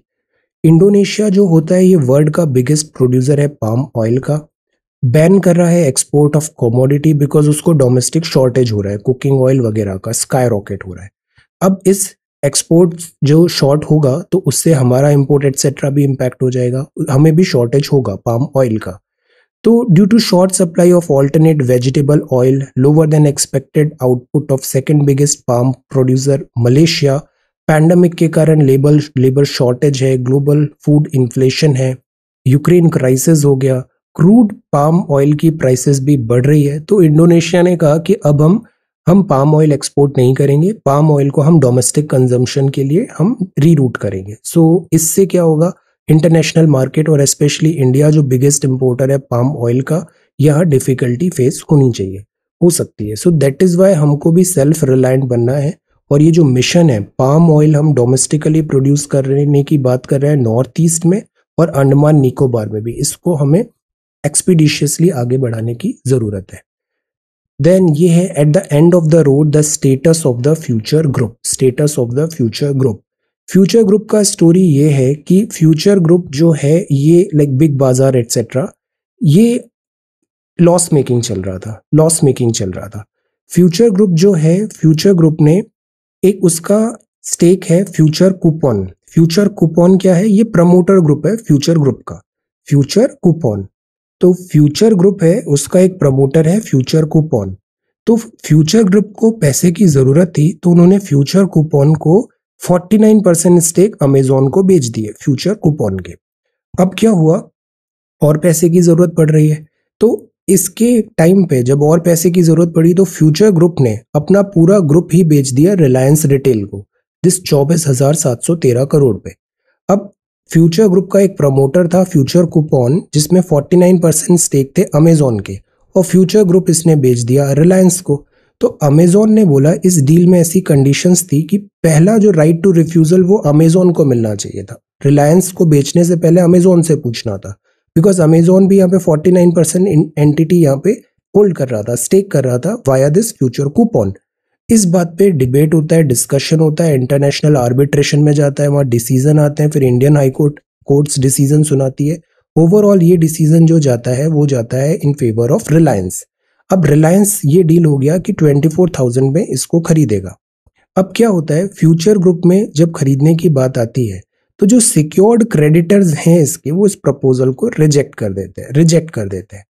Speaker 1: इंडोनेशिया जो होता है ये वर्ल्ड का बिगेस्ट प्रोड्यूसर है पाम ऑयल का बैन कर रहा है एक्सपोर्ट ऑफ कॉमोडिटी बिकॉज उसको डोमेस्टिक शॉर्टेज हो रहा है कुकिंग ऑयल वगैरह का स्काई रॉकेट हो रहा है अब इस एक्सपोर्ट जो शॉर्ट होगा तो उससे हमारा इम्पोर्ट एक्सेट्रा भी इम्पैक्ट हो जाएगा हमें भी शॉर्टेज होगा पाम ऑयल का तो due to short supply of alternate vegetable oil lower than expected output of second biggest palm producer Malaysia pandemic के कारण लेबर लेबर शॉर्टेज है ग्लोबल फूड इन्फ्लेशन है यूक्रेन क्राइसिस हो गया क्रूड पाम ऑयल की prices भी बढ़ रही है तो इंडोनेशिया ने कहा कि अब हम हम पाम ऑयल एक्सपोर्ट नहीं करेंगे पाम ऑयल को हम डोमेस्टिक कंजम्पशन के लिए हम रीरूट करेंगे सो so, इससे क्या होगा इंटरनेशनल मार्केट और स्पेशली इंडिया जो बिगेस्ट इम्पोर्टर है पाम ऑयल का यह डिफ़िकल्टी फेस होनी चाहिए हो सकती है सो दैट इज़ वाई हमको भी सेल्फ रिलायंट बनना है और ये जो मिशन है पाम ऑयल हम डोमेस्टिकली प्रोड्यूस करने की बात कर रहे हैं नॉर्थ ईस्ट में और अंडमान निकोबार में भी इसको हमें एक्सपीडिशियसली आगे बढ़ाने की ज़रूरत है देन ये है at the end of the road the status of the future group status of the future group future group का स्टोरी ये है कि फ्यूचर ग्रुप जो है ये लाइक बिग बाजार एट्सेट्रा ये लॉस मेकिंग चल रहा था लॉस मेकिंग चल रहा था फ्यूचर ग्रुप जो है फ्यूचर ग्रुप ने एक उसका स्टेक है फ्यूचर कूपन फ्यूचर कूपन क्या है ये प्रमोटर ग्रुप है फ्यूचर ग्रुप का फ्यूचर कूपन तो फ्यूचर ग्रुप है उसका एक प्रमोटर है फ्यूचर कूपन तो फ्यूचर ग्रुप को पैसे की ज़रूरत थी तो उन्होंने फ्यूचर कूपन को 49 परसेंट स्टेक अमेजोन को बेच दिए फ्यूचर कूपन के अब क्या हुआ और पैसे की ज़रूरत पड़ रही है तो इसके टाइम पे जब और पैसे की ज़रूरत पड़ी तो फ्यूचर ग्रुप ने अपना पूरा ग्रुप ही बेच दिया रिलायंस रिटेल को जिस चौबीस हज़ार सात सौ तेरह करोड़ पे अब फ्यूचर ग्रुप का एक प्रमोटर था फ्यूचर कूपन जिसमें 49 परसेंट स्टेक थे अमेजोन के और फ्यूचर ग्रुप इसने बेच दिया रिलायंस को तो अमेज़ोन ने बोला इस डील में ऐसी कंडीशंस थी कि पहला जो राइट टू रिफ्यूज़ल वो अमेज़ोन को मिलना चाहिए था रिलायंस को बेचने से पहले अमेज़ोन से पूछना था बिकॉज अमेज़ोन भी यहाँ पे 49 परसेंट एंटिटी यहाँ पे होल्ड कर रहा था स्टेक कर रहा था वाया दिस फ्यूचर कूपन इस बात पे डिबेट होता है डिस्कशन होता है इंटरनेशनल आर्बिट्रेशन में जाता है वहाँ डिसीजन आते हैं फिर Indian high court courts decision सुनाती है ओवरऑल ये डिसीजन जो जाता है वो जाता है इन फेवर ऑफ रिलायंस अब रिलायंस ये डील हो गया कि 24,000 में इसको खरीदेगा अब क्या होता है फ्यूचर ग्रुप में जब खरीदने की बात आती है तो जो सिक्योर्ड क्रेडिटर्स हैं इसके वो इस प्रपोजल को रिजेक्ट कर देते हैं रिजेक्ट कर देते हैं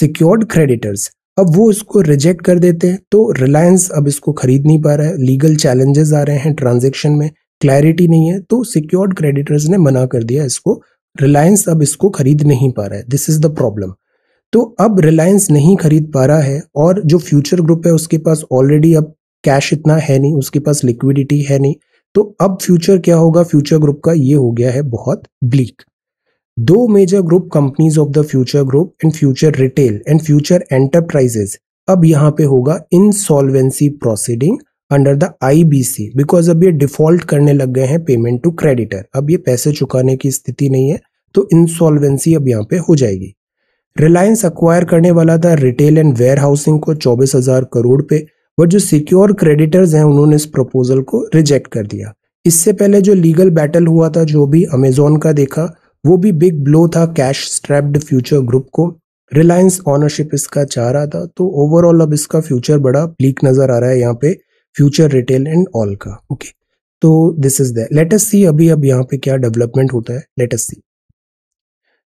Speaker 1: सिक्योर्ड क्रेडिटर्स अब वो इसको रिजेक्ट कर देते हैं तो रिलायंस अब इसको खरीद नहीं पा रहा है लीगल चैलेंजेस आ रहे हैं ट्रांजेक्शन में क्लैरिटी नहीं है तो सिक्योर्ड क्रेडिटर्स ने मना कर दिया इसको रिलायंस अब इसको खरीद नहीं पा रहा है दिस इज द प्रॉब्लम तो अब रिलायंस नहीं खरीद पा रहा है और जो फ्यूचर ग्रुप है उसके पास ऑलरेडी अब कैश इतना है नहीं उसके पास लिक्विडिटी है नहीं तो अब फ्यूचर क्या होगा फ्यूचर ग्रुप का ये हो गया है बहुत ब्लीक दो major group companies of the future group and future retail and future enterprises अब यहाँ पे होगा insolvency proceeding under the IBC because अब ये डिफॉल्ट करने लग गए हैं पेमेंट टू क्रेडिटर अब ये पैसे चुकाने की स्थिति नहीं है तो इंसॉल्वेंसी अब यहाँ पे हो जाएगी रिलायंस अक्वायर करने वाला था रिटेल एंड वेयर हाउसिंग को चौबीस हजार करोड़ पे और जो सिक्योर क्रेडिटर्स हैं उन्होंने इस प्रपोजल को रिजेक्ट कर दिया इससे पहले जो लीगल बैटल हुआ था जो भी अमेजोन का देखा वो भी बिग ब्लो था कैश स्ट्रैप्ड फ्यूचर ग्रुप को रिलायंस ऑनरशिप इसका चाह रहा था तो ओवरऑल अब इसका फ्यूचर बड़ा ब्लीक नजर आ रहा है यहाँ पे फ्यूचर रिटेल एंड ऑल का ओके तो दिस इज द लेटेस्ट सी अभी अब यहाँ पे क्या डेवलपमेंट होता है लेटेस्ट सी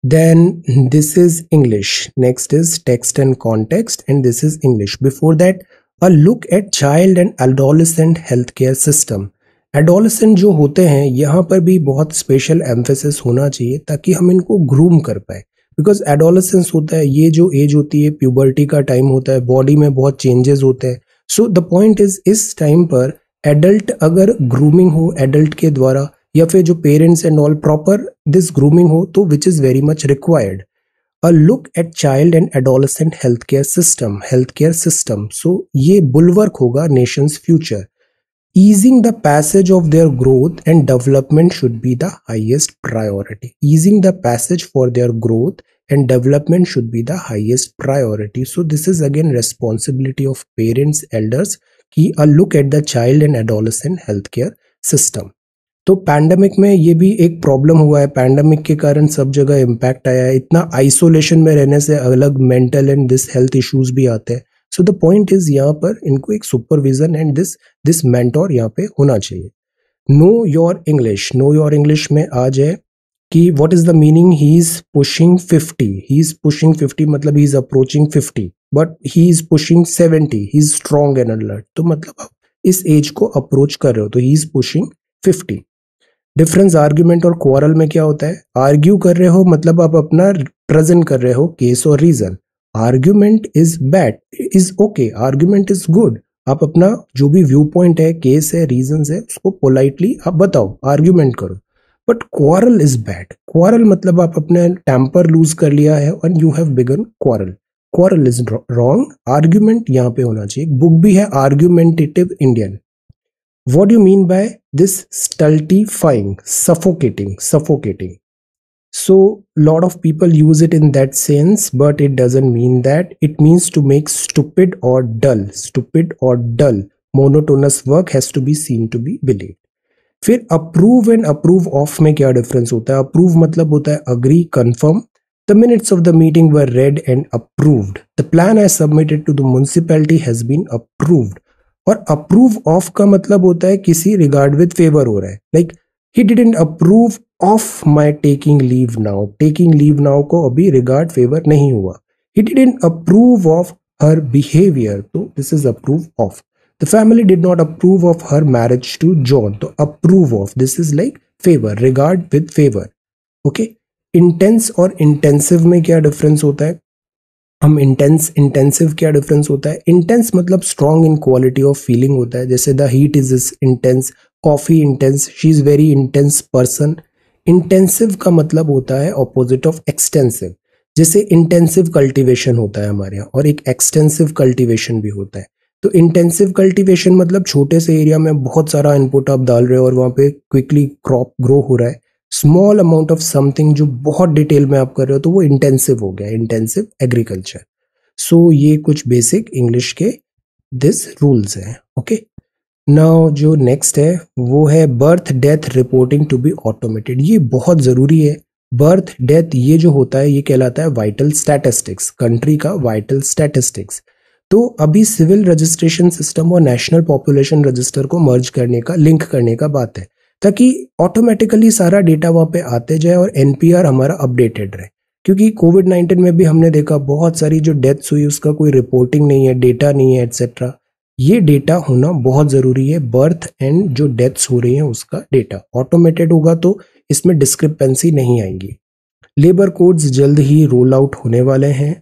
Speaker 1: then this is english next is text and context and this is english before that a look at child and adolescent healthcare system adolescent जो होते हैं यहाँ पर भी बहुत स्पेशल एम्फेसिस होना चाहिए ताकि हम इनको ग्रूम कर पाए बिकॉज एडोलसेंस होता है ये जो एज होती है प्यूबर्टी का टाइम होता है बॉडी में बहुत चेंजेस होते हैं सो द पॉइंट इज इस टाइम पर एडल्ट अगर ग्रूमिंग हो एडल्ट के द्वारा या फिर जो parents and all proper this grooming हो तो which is very much required a look at child and adolescent health care system health care system so ये बुलवर्क होगा nation's future easing the passage of their growth and development should be the highest priority easing the passage for there growth and development should be the highest priority so this is again responsibility of parents elders की a look at the child and adolescent health care system तो pandemic में ये भी एक problem हुआ है pandemic के कारण सब जगह इम्पैक्ट आया है इतना आइसोलेशन में रहने से अलग mental and this health issues भी आते हैं सो द पॉइंट इज यहाँ पर इनको एक supervision and this this mentor यहाँ पे होना चाहिए know your English know your English में आज है कि what is the meaning he is pushing fifty he is pushing fifty मतलब he is approaching fifty but he is pushing seventy he is strong and alert तो मतलब आप इस as को अप्रोच कर रहे हो तो he is pushing fifty difference argument और क्वारल में क्या होता है आर्ग्यू कर रहे हो मतलब आप अपना प्रेजेंट कर रहे हो केस और reason argument is bad is okay argument is good आप अपना जो भी व्यू पॉइंट है केस है रीजन है उसको पोलाइटली आप बताओ आर्ग्यूमेंट करो but quarrel is bad quarrel मतलब आप अपने टेम्पर लूज कर लिया है and you have begun quarrel quarrel is wrong argument यहाँ पे होना चाहिए बुक भी है argumentative Indian What do you mean by this stultifying, suffocating, suffocating? So lot of people use it in that sense, but it doesn't mean that. It means to make stupid or dull, stupid or dull, monotonous work has to be seen to be believed. फिर approve and approve of में क्या difference होता है Approve मतलब होता है agree, confirm. The minutes of the meeting were read and approved. The plan as submitted to the municipality has been approved. और approve of का मतलब होता है किसी रिगार्ड विद फेवर हो रहा है like he didn't approve of my taking leave now taking leave now को अभी रिगार्ड फेवर नहीं हुआ he didn't approve of her behaviour तो this is approve of the family did not approve of her marriage to John तो approve of this is like favour regard with favour okay intense और intensive में क्या difference होता है हम intense intensive क्या difference होता है इंटेंस मतलब strong in quality of feeling होता है जैसे the heat is is intense coffee intense she is very intense person intensive का मतलब होता है ऑपोजिट ऑफ एक्सटेंसिव जैसे इंटेंसिव कल्टीवेशन होता है हमारे यहाँ और एक एक्सटेंसिव कल्टीवेशन भी होता है तो इंटेंसिव कल्टीवेशन मतलब छोटे से एरिया में बहुत सारा इनपुट आप डाल रहे हो और वहाँ पे क्विकली क्रॉप ग्रो हो रहा है स्मॉल अमाउंट ऑफ समथिंग जो बहुत डिटेल में आप कर रहे हो तो वो इंटेंसिव हो गया इंटेंसिव एग्रीकल्चर सो ये कुछ बेसिक इंग्लिश के दिस रूल्स हैं ओके नाउ जो नेक्स्ट है वो है birth death reporting to be automated ये बहुत ज़रूरी है बर्थ डेथ ये जो होता है ये कहलाता है वाइटल स्टैटिस्टिक्स कंट्री का वाइटल स्टैटिस्टिक्स तो अभी सिविल रजिस्ट्रेशन सिस्टम और नेशनल पॉपुलेशन रजिस्टर को मर्ज करने का लिंक करने का बात है ताकि ऑटोमेटिकली सारा डेटा वहाँ पे आते जाए और एन हमारा अपडेटेड रहे क्योंकि कोविड नाइन्टीन में भी हमने देखा बहुत सारी जो डेथ्स हुई उसका कोई रिपोर्टिंग नहीं है डेटा नहीं है एट्सेट्रा ये डेटा होना बहुत ज़रूरी है बर्थ एंड जो डेथ्स हो रही हैं उसका डेटा ऑटोमेटेड होगा तो इसमें डिस्क्रिपेंसी नहीं आएंगी लेबर कोड्स जल्द ही रोल आउट होने वाले हैं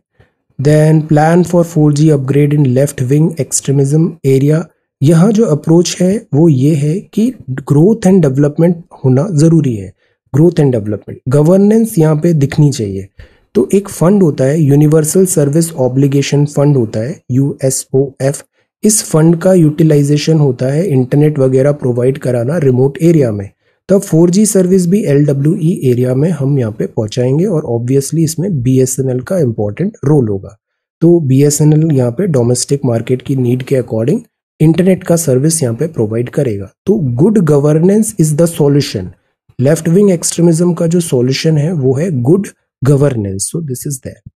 Speaker 1: then plan for four G upgrade in left wing extremism area यहाँ जो अप्रोच है वो ये है कि ग्रोथ एंड डेवलपमेंट होना ज़रूरी है ग्रोथ एंड डेवलपमेंट गवर्नेंस यहाँ पे दिखनी चाहिए तो एक फंड होता है यूनिवर्सल सर्विस ऑब्लिगेशन फंड होता है यू एस ओ एफ इस फंड का यूटिलाइजेशन होता है इंटरनेट वगैरह प्रोवाइड कराना रिमोट एरिया में तब फोर जी सर्विस भी एल डब्ल्यू ई एरिया में हम यहाँ पे पहुँचाएंगे और ऑब्वियसली इसमें बी एस एन एल का इम्पोर्टेंट रोल होगा तो बी एस एन एल यहाँ पे डोमेस्टिक मार्केट की नीड के अकॉर्डिंग इंटरनेट का सर्विस यहाँ पे प्रोवाइड करेगा तो good governance is the solution left wing extremism का जो सॉल्यूशन है वो है good governance so this is that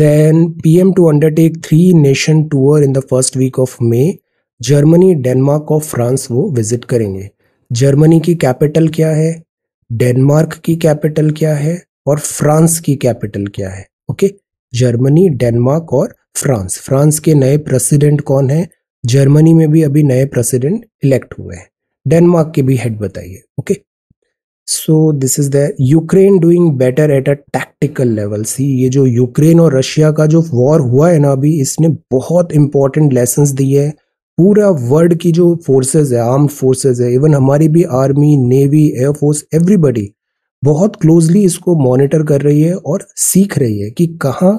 Speaker 1: then pm to undertake three nation tour in the first week of may germany denmark और France वो visit करेंगे Germany की capital क्या है डेनमार्क की कैपिटल क्या है और फ्रांस की कैपिटल क्या है ओके जर्मनी डेनमार्क और फ्रांस फ्रांस के नए प्रेसिडेंट कौन है जर्मनी में भी अभी नए प्रेसिडेंट इलेक्ट हुए हैं डेनमार्क के भी हेड बताइए okay so this is the Ukraine doing better at a tactical level see ये जो यूक्रेन और रशिया का जो वॉर हुआ है ना अभी इसने बहुत इंपॉर्टेंट लेसन दिए है पूरा वर्ल्ड की जो फोर्सेज है आर्म फोर्सेज है इवन हमारी भी आर्मी नेवी एयरफोर्स एवरीबडी बहुत क्लोजली इसको मॉनिटर कर रही है और सीख रही है कि कहाँ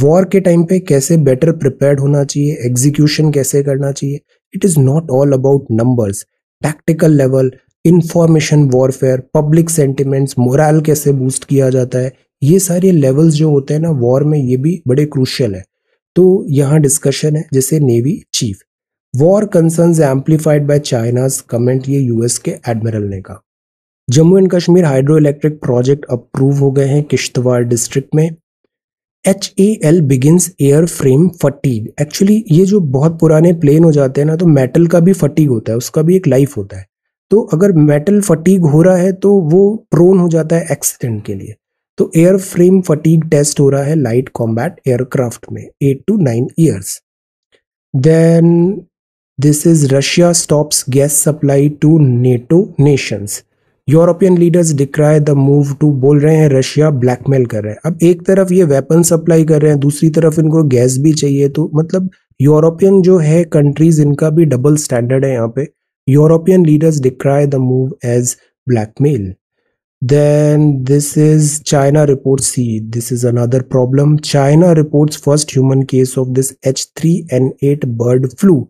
Speaker 1: वॉर के टाइम पे कैसे बेटर प्रिपेयर होना चाहिए एग्जीक्यूशन कैसे करना चाहिए it is not all about numbers tactical level information warfare public sentiments morale कैसे बूस्ट किया जाता है ये सारे लेवल्स जो होते हैं ना वॉर में ये भी बड़े क्रूशल है तो यहाँ डिस्कशन है जैसे navy chief war concern amplified by China's comment ये यूएस के एडमिरल ने कहा Jammu and Kashmir hydro electric project approve हो गए हैं किश्तवाड़ डिस्ट्रिक्ट में H A L begins airframe fatigue actually ये जो बहुत पुराने प्लेन हो जाते हैं ना तो मेटल का भी फटीग होता है उसका भी एक लाइफ होता है तो अगर मेटल फटीग हो रहा है तो वो प्रोन हो जाता है एक्सीडेंट के लिए तो एयर फ्रेम फटीग टेस्ट हो रहा है लाइट कॉम्बैट एयरक्राफ्ट में at two nine years then this is Russia stops gas supply to NATO nations European leaders decry the move to बोल रहे हैं रशिया ब्लैकमेल कर रहे हैं अब एक तरफ ये वेपन सप्लाई कर रहे हैं दूसरी तरफ इनको गैस भी चाहिए तो मतलब यूरोपियन जो है कंट्रीज इनका भी डबल स्टैंडर्ड है यहाँ पे European leaders decry the move as blackmail China report see this is another problem China report first human case of this H three N eight bird flu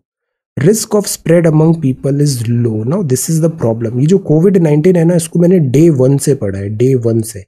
Speaker 1: risk of spread among people is low now this is the problem ये जो Covid nineteen है ना इसको मैंने day one से पढ़ा है day one से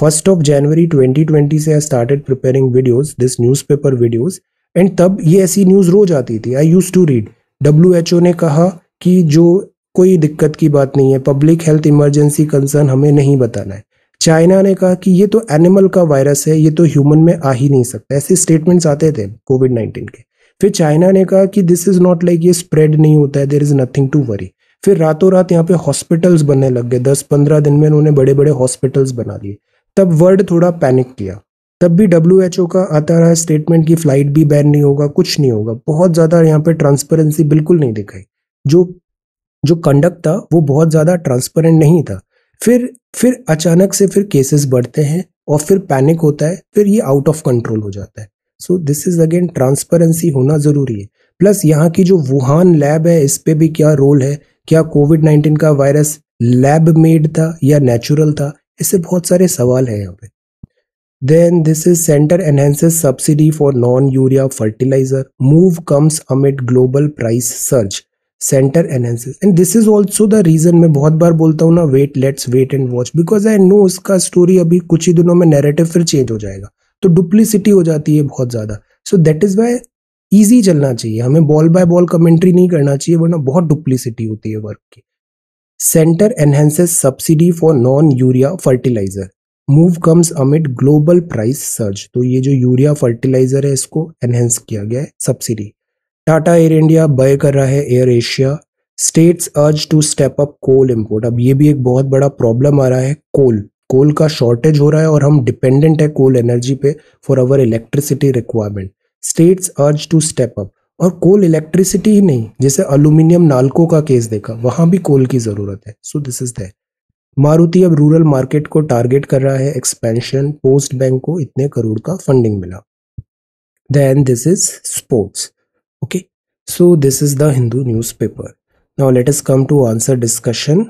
Speaker 1: फर्स्ट ऑफ जनवरी 2020 से I started preparing videos this newspaper videos and तब ये ऐसी न्यूज़ रोज आती थी I use to read W ने कहा कि जो कोई दिक्कत की बात नहीं है पब्लिक हेल्थ इमरजेंसी कंसर्न हमें नहीं बताना है चाइना ने कहा कि ये तो एनिमल का वायरस है ये तो ह्यूमन में आ ही नहीं सकता ऐसे स्टेटमेंट्स आते थे कोविड नाइन्टीन के फिर चाइना ने कहा कि दिस इज़ नॉट लाइक ये स्प्रेड नहीं होता है there is nothing to worry फिर रातों रात यहाँ पे हॉस्पिटल्स बनने लग गए दस पंद्रह दिन में उन्होंने बड़े बड़े हॉस्पिटल्स बना लिए तब वर्ल्ड थोड़ा पैनिक किया तब भी डब्ल्यू एच ओ का आता रहा स्टेटमेंट की फ्लाइट भी बैन नहीं होगा कुछ नहीं होगा बहुत ज़्यादा यहाँ पे ट्रांसपेरेंसी बिल्कुल नहीं दिखाई जो जो कंडक्ट था वो बहुत ज़्यादा ट्रांसपेरेंट नहीं था फिर फिर अचानक से फिर केसेस बढ़ते हैं और फिर पैनिक होता है फिर ये आउट ऑफ कंट्रोल हो जाता है so this is again transparency होना ज़रूरी है प्लस यहाँ की जो वुहान लैब है इस पर भी क्या रोल है क्या कोविड नाइन्टीन का वायरस लैब मेड था या नेचुरल था ऐसे बहुत सारे सवाल हैं यहाँ पे then this is centre enhances subsidy for non urea fertiliser move comes amid global price surge centre enhances and this is also the reason मैं बहुत बार बोलता हूँ ना wait let's wait and watch because I know इसका story अभी कुछ ही दिनों में नेरेटिव फिर चेंज हो जाएगा तो डुप्लीसिटी हो जाती है बहुत ज़्यादा सो दैट इज़ वाई ईजी चलना चाहिए हमें बॉल बाय बॉल कमेंट्री नहीं करना चाहिए वरना बहुत डुप्लीसिटी होती है वर्क की centre enhances subsidy for non urea fertiliser move comes amid global price surge तो ये जो यूरिया फर्टिलाइजर है इसको एनहेंस किया गया है सब्सिडी टाटा एयर इंडिया बय कर रहा है AirAsia states urge to step up coal import अब ये भी एक बहुत बड़ा प्रॉब्लम आ रहा है कोल कोल का शॉर्टेज हो रहा है और हम डिपेंडेंट है कोल एनर्जी पे for our electricity requirement states urge to step up और कोल इलेक्ट्रिसिटी ही नहीं जैसे अल्यूमिनियम नालको का केस देखा वहां भी कोल की ज़रूरत है so this is that Maruti अब रूरल मार्केट को टारगेट कर रहा है एक्सपेंशन पोस्ट बैंक को इतने करोड़ का फंडिंग मिला then this is sports okay so this is the Hindu newspaper now let us come to answer discussion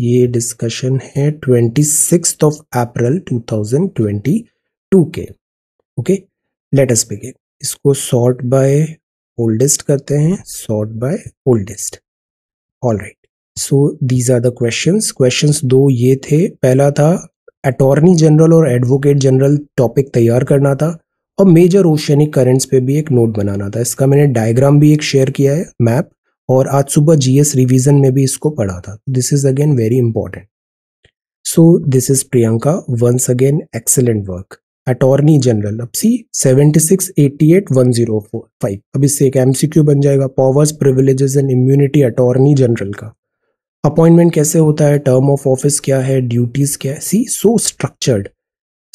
Speaker 1: ये डिस्कशन है twenty six of April two thousand twenty two के okay let's बिगे इसको sort by oldest करते हैं sort by oldest all right so these are the questions questions दो ये थे पहला था अटॉर्नी जनरल और एडवोकेट जनरल टॉपिक तैयार करना था और मेजर ओशनिक करेंट्स पे भी एक नोट बनाना था इसका मैंने डायग्राम भी एक शेयर किया है मैप और आज सुबह जीएस रिवीजन में भी इसको पढ़ा था this is again very important so this is Priyanka once again excellent work attorney general अब see seventy six eighty eight one zero four five अब इससे एक एमसीक्यू बन जाएगा powers privileges and immunity attorney general का अपॉइंटमेंट कैसे होता है टर्म ऑफ ऑफिस क्या है ड्यूटीज क्या है see so structured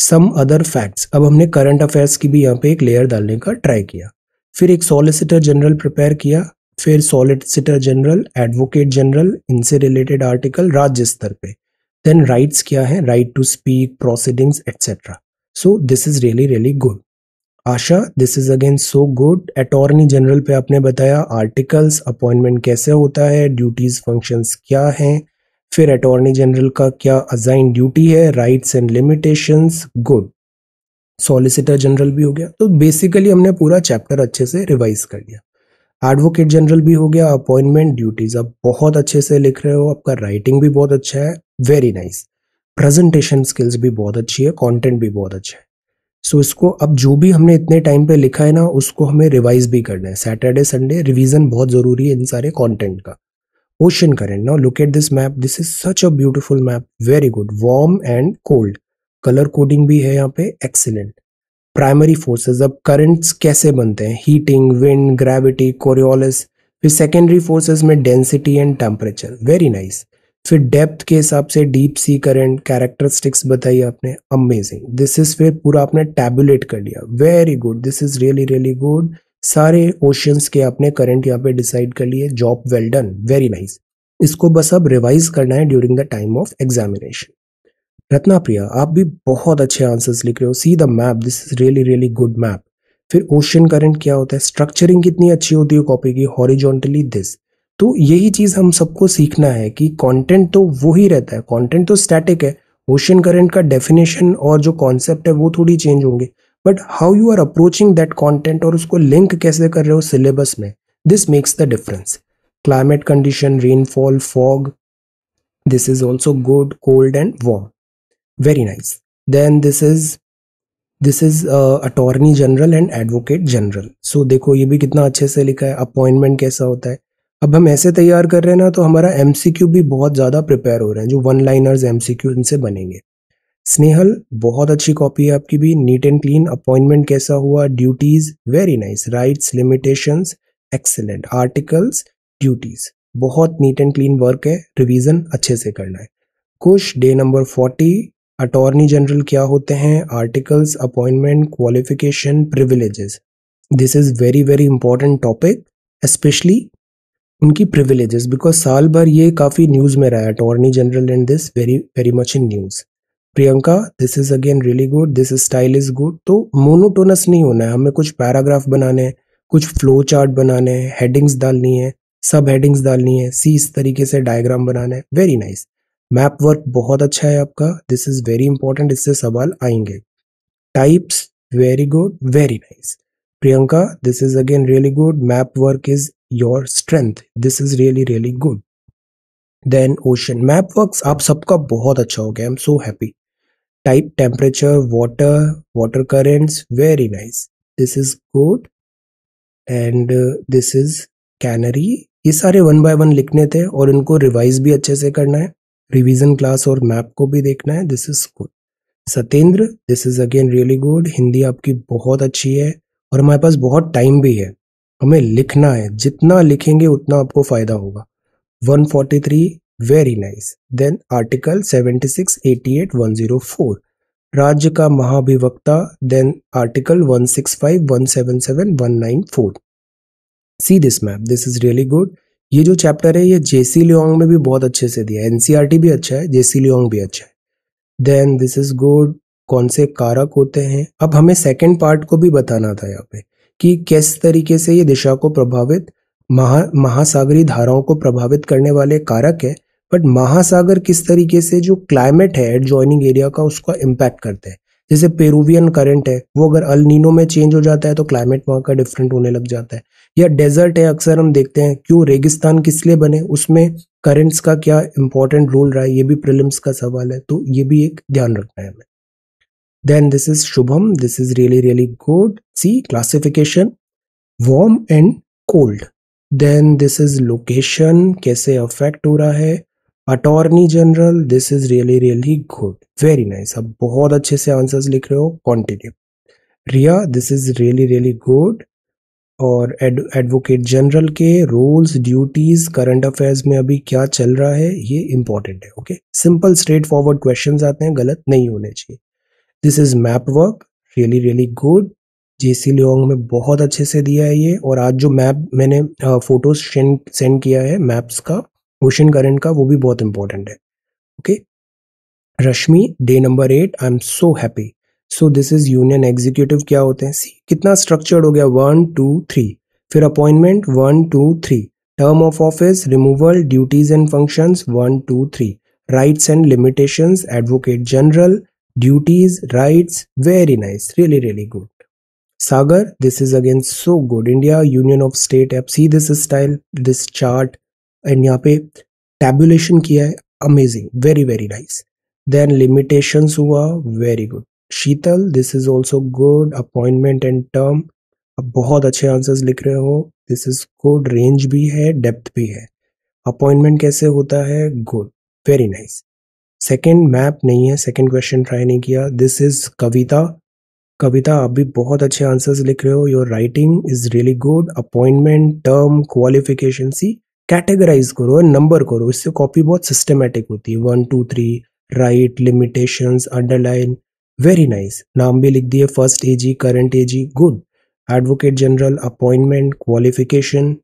Speaker 1: some other facts अब हमने करंट अफेयर्स की भी यहाँ पे एक लेयर डालने का ट्राई किया फिर एक सॉलिसिटर जनरल प्रिपेयर किया फिर सॉलिसिटर जनरल एडवोकेट जनरल इनसे रिलेटेड आर्टिकल राज्य स्तर पे देन राइट्स क्या है right to speak proceedings etcetera so this is really really good Asha this is again so good attorney general पे आपने बताया आर्टिकल्स अपॉइंटमेंट कैसे होता है ड्यूटीज फंक्शंस क्या हैं फिर अटॉर्नी जनरल का क्या अजाइन ड्यूटी है rights and limitations good solicitor general भी हो गया तो बेसिकली हमने पूरा चैप्टर अच्छे से रिवाइज कर लिया एडवोकेट जनरल भी हो गया अपॉइंटमेंट ड्यूटीज आप बहुत अच्छे से लिख रहे हो आपका राइटिंग भी बहुत अच्छा है वेरी नाइस प्रेजेंटेशन स्किल्स भी बहुत अच्छी है कंटेंट भी बहुत अच्छा है सो so, इसको अब जो भी हमने इतने टाइम पे लिखा है ना उसको हमें रिवाइज भी करना है सैटरडे संडे रिवीजन बहुत ज़रूरी है इन सारे कॉन्टेंट का ocean current now look at this map this is such a beautiful map very good warm and cold colour coding भी है यहाँ पे एक्सीलेंट प्राइमरी फोर्सेस अब करंट्स कैसे बनते हैं हीटिंग विंड ग्रेविटी कोरियोलिस फिर सेकेंडरी फोर्सेस में density and temperature very nice फिर डेप्थ के हिसाब से डीप सी करंट कैरेक्टरिस्टिक्स बताइए आपने अमेजिंग दिस इज फिर पूरा आपने टेबुलेट कर लिया very good this is really really good सारे ओशंस के आपने करंट यहाँ पे डिसाइड कर लिए job well done very nice इसको बस अब रिवाइज करना है during the time of examination Ratna Priya आप भी बहुत अच्छे आंसर्स लिख रहे हो see the map this is really really good map फिर ओशन करंट क्या होता है स्ट्रक्चरिंग कितनी अच्छी होती है कॉपी की हॉरिजॉन्टली दिस तो यही चीज़ हम सबको सीखना है कि कंटेंट तो वो ही रहता है कंटेंट तो स्टैटिक है ओशन करंट का डेफिनेशन और जो कॉन्सेप्ट है वो थोड़ी चेंज होंगे but how you are approaching that content और उसको लिंक कैसे कर रहे हो सिलेबस में this makes the difference climate condition rainfall fog this is also good cold and warm very nice then this is this is uh, attorney general and advocate general so देखो ये भी कितना अच्छे से लिखा है अपॉइंटमेंट कैसा होता है अब हम ऐसे तैयार कर रहे हैं ना तो हमारा एम भी बहुत ज़्यादा प्रिपेयर हो रहे हैं जो वन लाइनर्स एम सी इनसे बनेंगे स्नेहल बहुत अच्छी कॉपी है आपकी भी नीट एंड क्लीन अपॉइंटमेंट कैसा हुआ duties very nice rights limitations excellent articles duties बहुत नीट एंड क्लीन वर्क है रिविजन अच्छे से करना है कुछ day number forty attorney general क्या होते हैं articles appointment qualification privileges this is very very important topic specially उनकी प्रिविलेजेस बिकॉज साल भर ये काफ़ी न्यूज़ में रहा है attorney general and this very very much in news Priyanka this is again really good this is style is good तो monotonous नहीं होना है हमें कुछ पैराग्राफ बनाने हैं कुछ फ्लो चार्ट बनाने हैं हेडिंग्स डालनी है सब हेडिंग्स डालनी है सी इस तरीके से डायग्राम बनाना है वेरी नाइस मैप वर्क बहुत अच्छा है आपका दिस इज वेरी इंपॉर्टेंट इससे सवाल आएंगे types very good very nice Priyanka this is again really good map work is your strength this is really really good then ocean map work आप सबका बहुत अच्छा हो गया I am so happy type temperature water water currents very nice this is good and this is canary ये सारे one by one लिखने थे और इनको रिवाइज भी अच्छे से करना है रिवीजन क्लास और मैप को भी देखना है this is good Satyendra this is again really good Hindi आपकी बहुत अच्छी है और हमारे पास बहुत टाइम भी है हमें लिखना है जितना लिखेंगे उतना आपको फायदा होगा 143 वेरी नाइस देन आर्टिकल 76 88 राज्य का महाभिवक्ता then article 165 177 194 see this map this is really good ये जो चैप्टर है ये जेसी लियोंग में भी बहुत अच्छे से दिया है एनसीईआरटी e भी अच्छा है जेसी लियोंग भी अच्छा है देन दिस इज गुड कौन से कारक होते हैं अब हमें सेकेंड पार्ट को भी बताना था यहाँ पे कि किस तरीके से ये दिशा को प्रभावित महा महासागरी धाराओं को प्रभावित करने वाले कारक है बट महासागर किस तरीके से जो क्लाइमेट है एड एरिया का उसका इम्पैक्ट करते हैं जैसे पेरूवियन करंट है वो अगर अलनिनो में चेंज हो जाता है तो क्लाइमेट वहाँ का डिफरेंट होने लग जाता है या डेजर्ट है अक्सर हम देखते हैं क्यों रेगिस्तान किस लिए बने उसमें करंट्स का क्या इंपॉर्टेंट रोल रहा है ये भी प्रिलिम्स का सवाल है तो ये भी एक ध्यान रखना है हमें then this is Shubham this is really really good see classification warm and cold then this is location कैसे अफेक्ट हो रहा है attorney general this is really really good very nice आप बहुत अच्छे से आंसर्स लिख रहे हो continue Riya this is really really good और एडवोकेट जनरल के रोल्स ड्यूटीज करंट अफेयर्स में अभी क्या चल रहा है ये इंपॉर्टेंट है okay simple straight straightforward question आते हैं गलत नहीं होने चाहिए this is map work really really good जेसी लियोंग में बहुत अच्छे से दिया है ये और आज जो मैप मैंने फोटोज सेंड किया है मैप्स का ओशन करंट का वो भी बहुत इंपॉर्टेंट है okay Rashmi day number eight I am so happy so this is union executive क्या होते हैं सी कितना स्ट्रक्चर्ड हो गया वन टू थ्री फिर appointment one two three term of office removal duties and function one two three rights and limitation advocate general duties right very nice really really good Sagar this is again so good India union of state app see this style this chart and यहाँ पे tabulation किया है amazing very very nice then limitation हुआ very good Sheetal this is also good appointment and term आप बहुत अच्छे answers लिख रहे हो दिस इज गुड रेंज भी है डेप्थ भी है अपॉइंटमेंट कैसे होता है good very nice second map नहीं है सेकेंड क्वेश्चन ट्राई नहीं किया दिस इज कविता कविता आप भी बहुत अच्छे आंसर्स लिख रहे हो your writing is really good appointment term qualification see categorize करो और नंबर करो इससे कॉपी बहुत सिस्टमेटिक होती है one two three right limitation underline very nice नाम भी लिख दिए first A G current A G good advocate general appointment qualification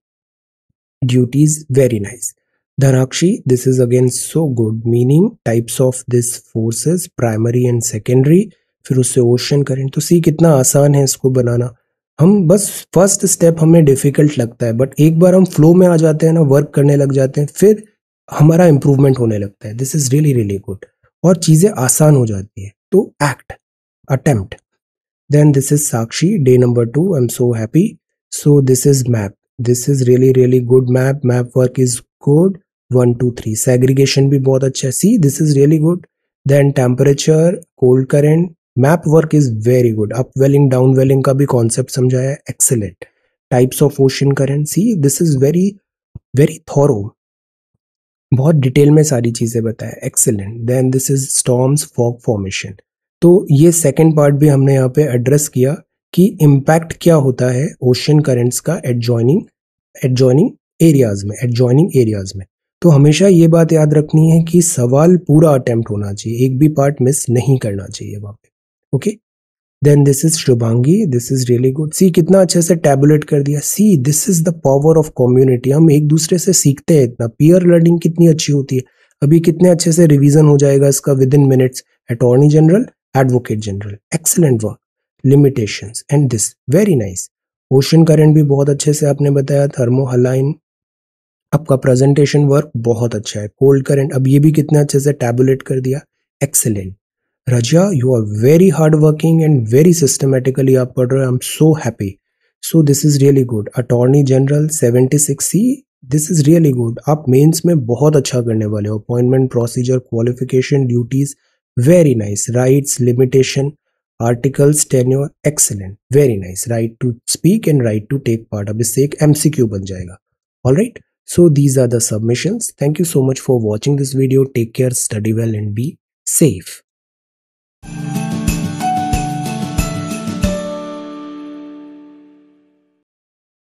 Speaker 1: duties very nice Dhanakshi this is again so good meaning types of this forces primary and secondary फिर उससे ocean current तो सी कितना आसान है इसको बनाना हम बस फर्स्ट स्टेप हमें डिफिकल्ट लगता है बट एक बार हम फ्लो में आ जाते हैं ना वर्क करने लग जाते हैं फिर हमारा इम्प्रूवमेंट होने लगता है this is really really good और चीज़ें आसान हो जाती है तो act attempt then this is Sakshi day number two I am so happy so this is map this is really really good map map work is good one two three segregation भी बहुत अच्छा है see this is really good then temperature cold current map work is very good upwelling downwelling का भी concept समझाया excellent types of ocean current see this is very very thorough बहुत detail में सारी चीज़ें बताया excellent then this is storms fog formation तो ये सेकेंड पार्ट भी हमने यहाँ पे एड्रेस किया कि इम्पैक्ट क्या होता है ओशन करेंट्स का एडजॉइनिंग एडजॉइनिंग एरियाज में एडजॉइनिंग एरियाज में तो हमेशा ये बात याद रखनी है कि सवाल पूरा अटैम्प्ट होना चाहिए एक भी पार्ट मिस नहीं करना चाहिए वहाँ पे okay then this is Shubhangi this is really good see कितना अच्छे से टैबलेट कर दिया see this is the power of community हम एक दूसरे से सीखते हैं इतना पियर लर्निंग कितनी अच्छी होती है अभी कितने अच्छे से रिविजन हो जाएगा इसका within minutes attorney general advocate general excellent work limitation and this very nice ocean current भी बहुत अच्छे से आपने बताया थर्मो हलाइन आपका प्रेजेंटेशन वर्क बहुत अच्छा है कोल्ड करेंट अब ये भी कितने अच्छे से टेबुलेट कर दिया excellent Raja, you are very hardworking and very systematically up order. I'm so happy. So this is really good. Attorney General 76C this is really good आप मेन्स में बहुत अच्छा करने वाले हो appointment procedure qualification duties very nice rights limitation articles tenure excellent very nice right to speak and right to take part अब इससे एक एम सी क्यू बन जाएगा all right so these are the submissions thank you so much for watching this video take care study well and be safe Thank you.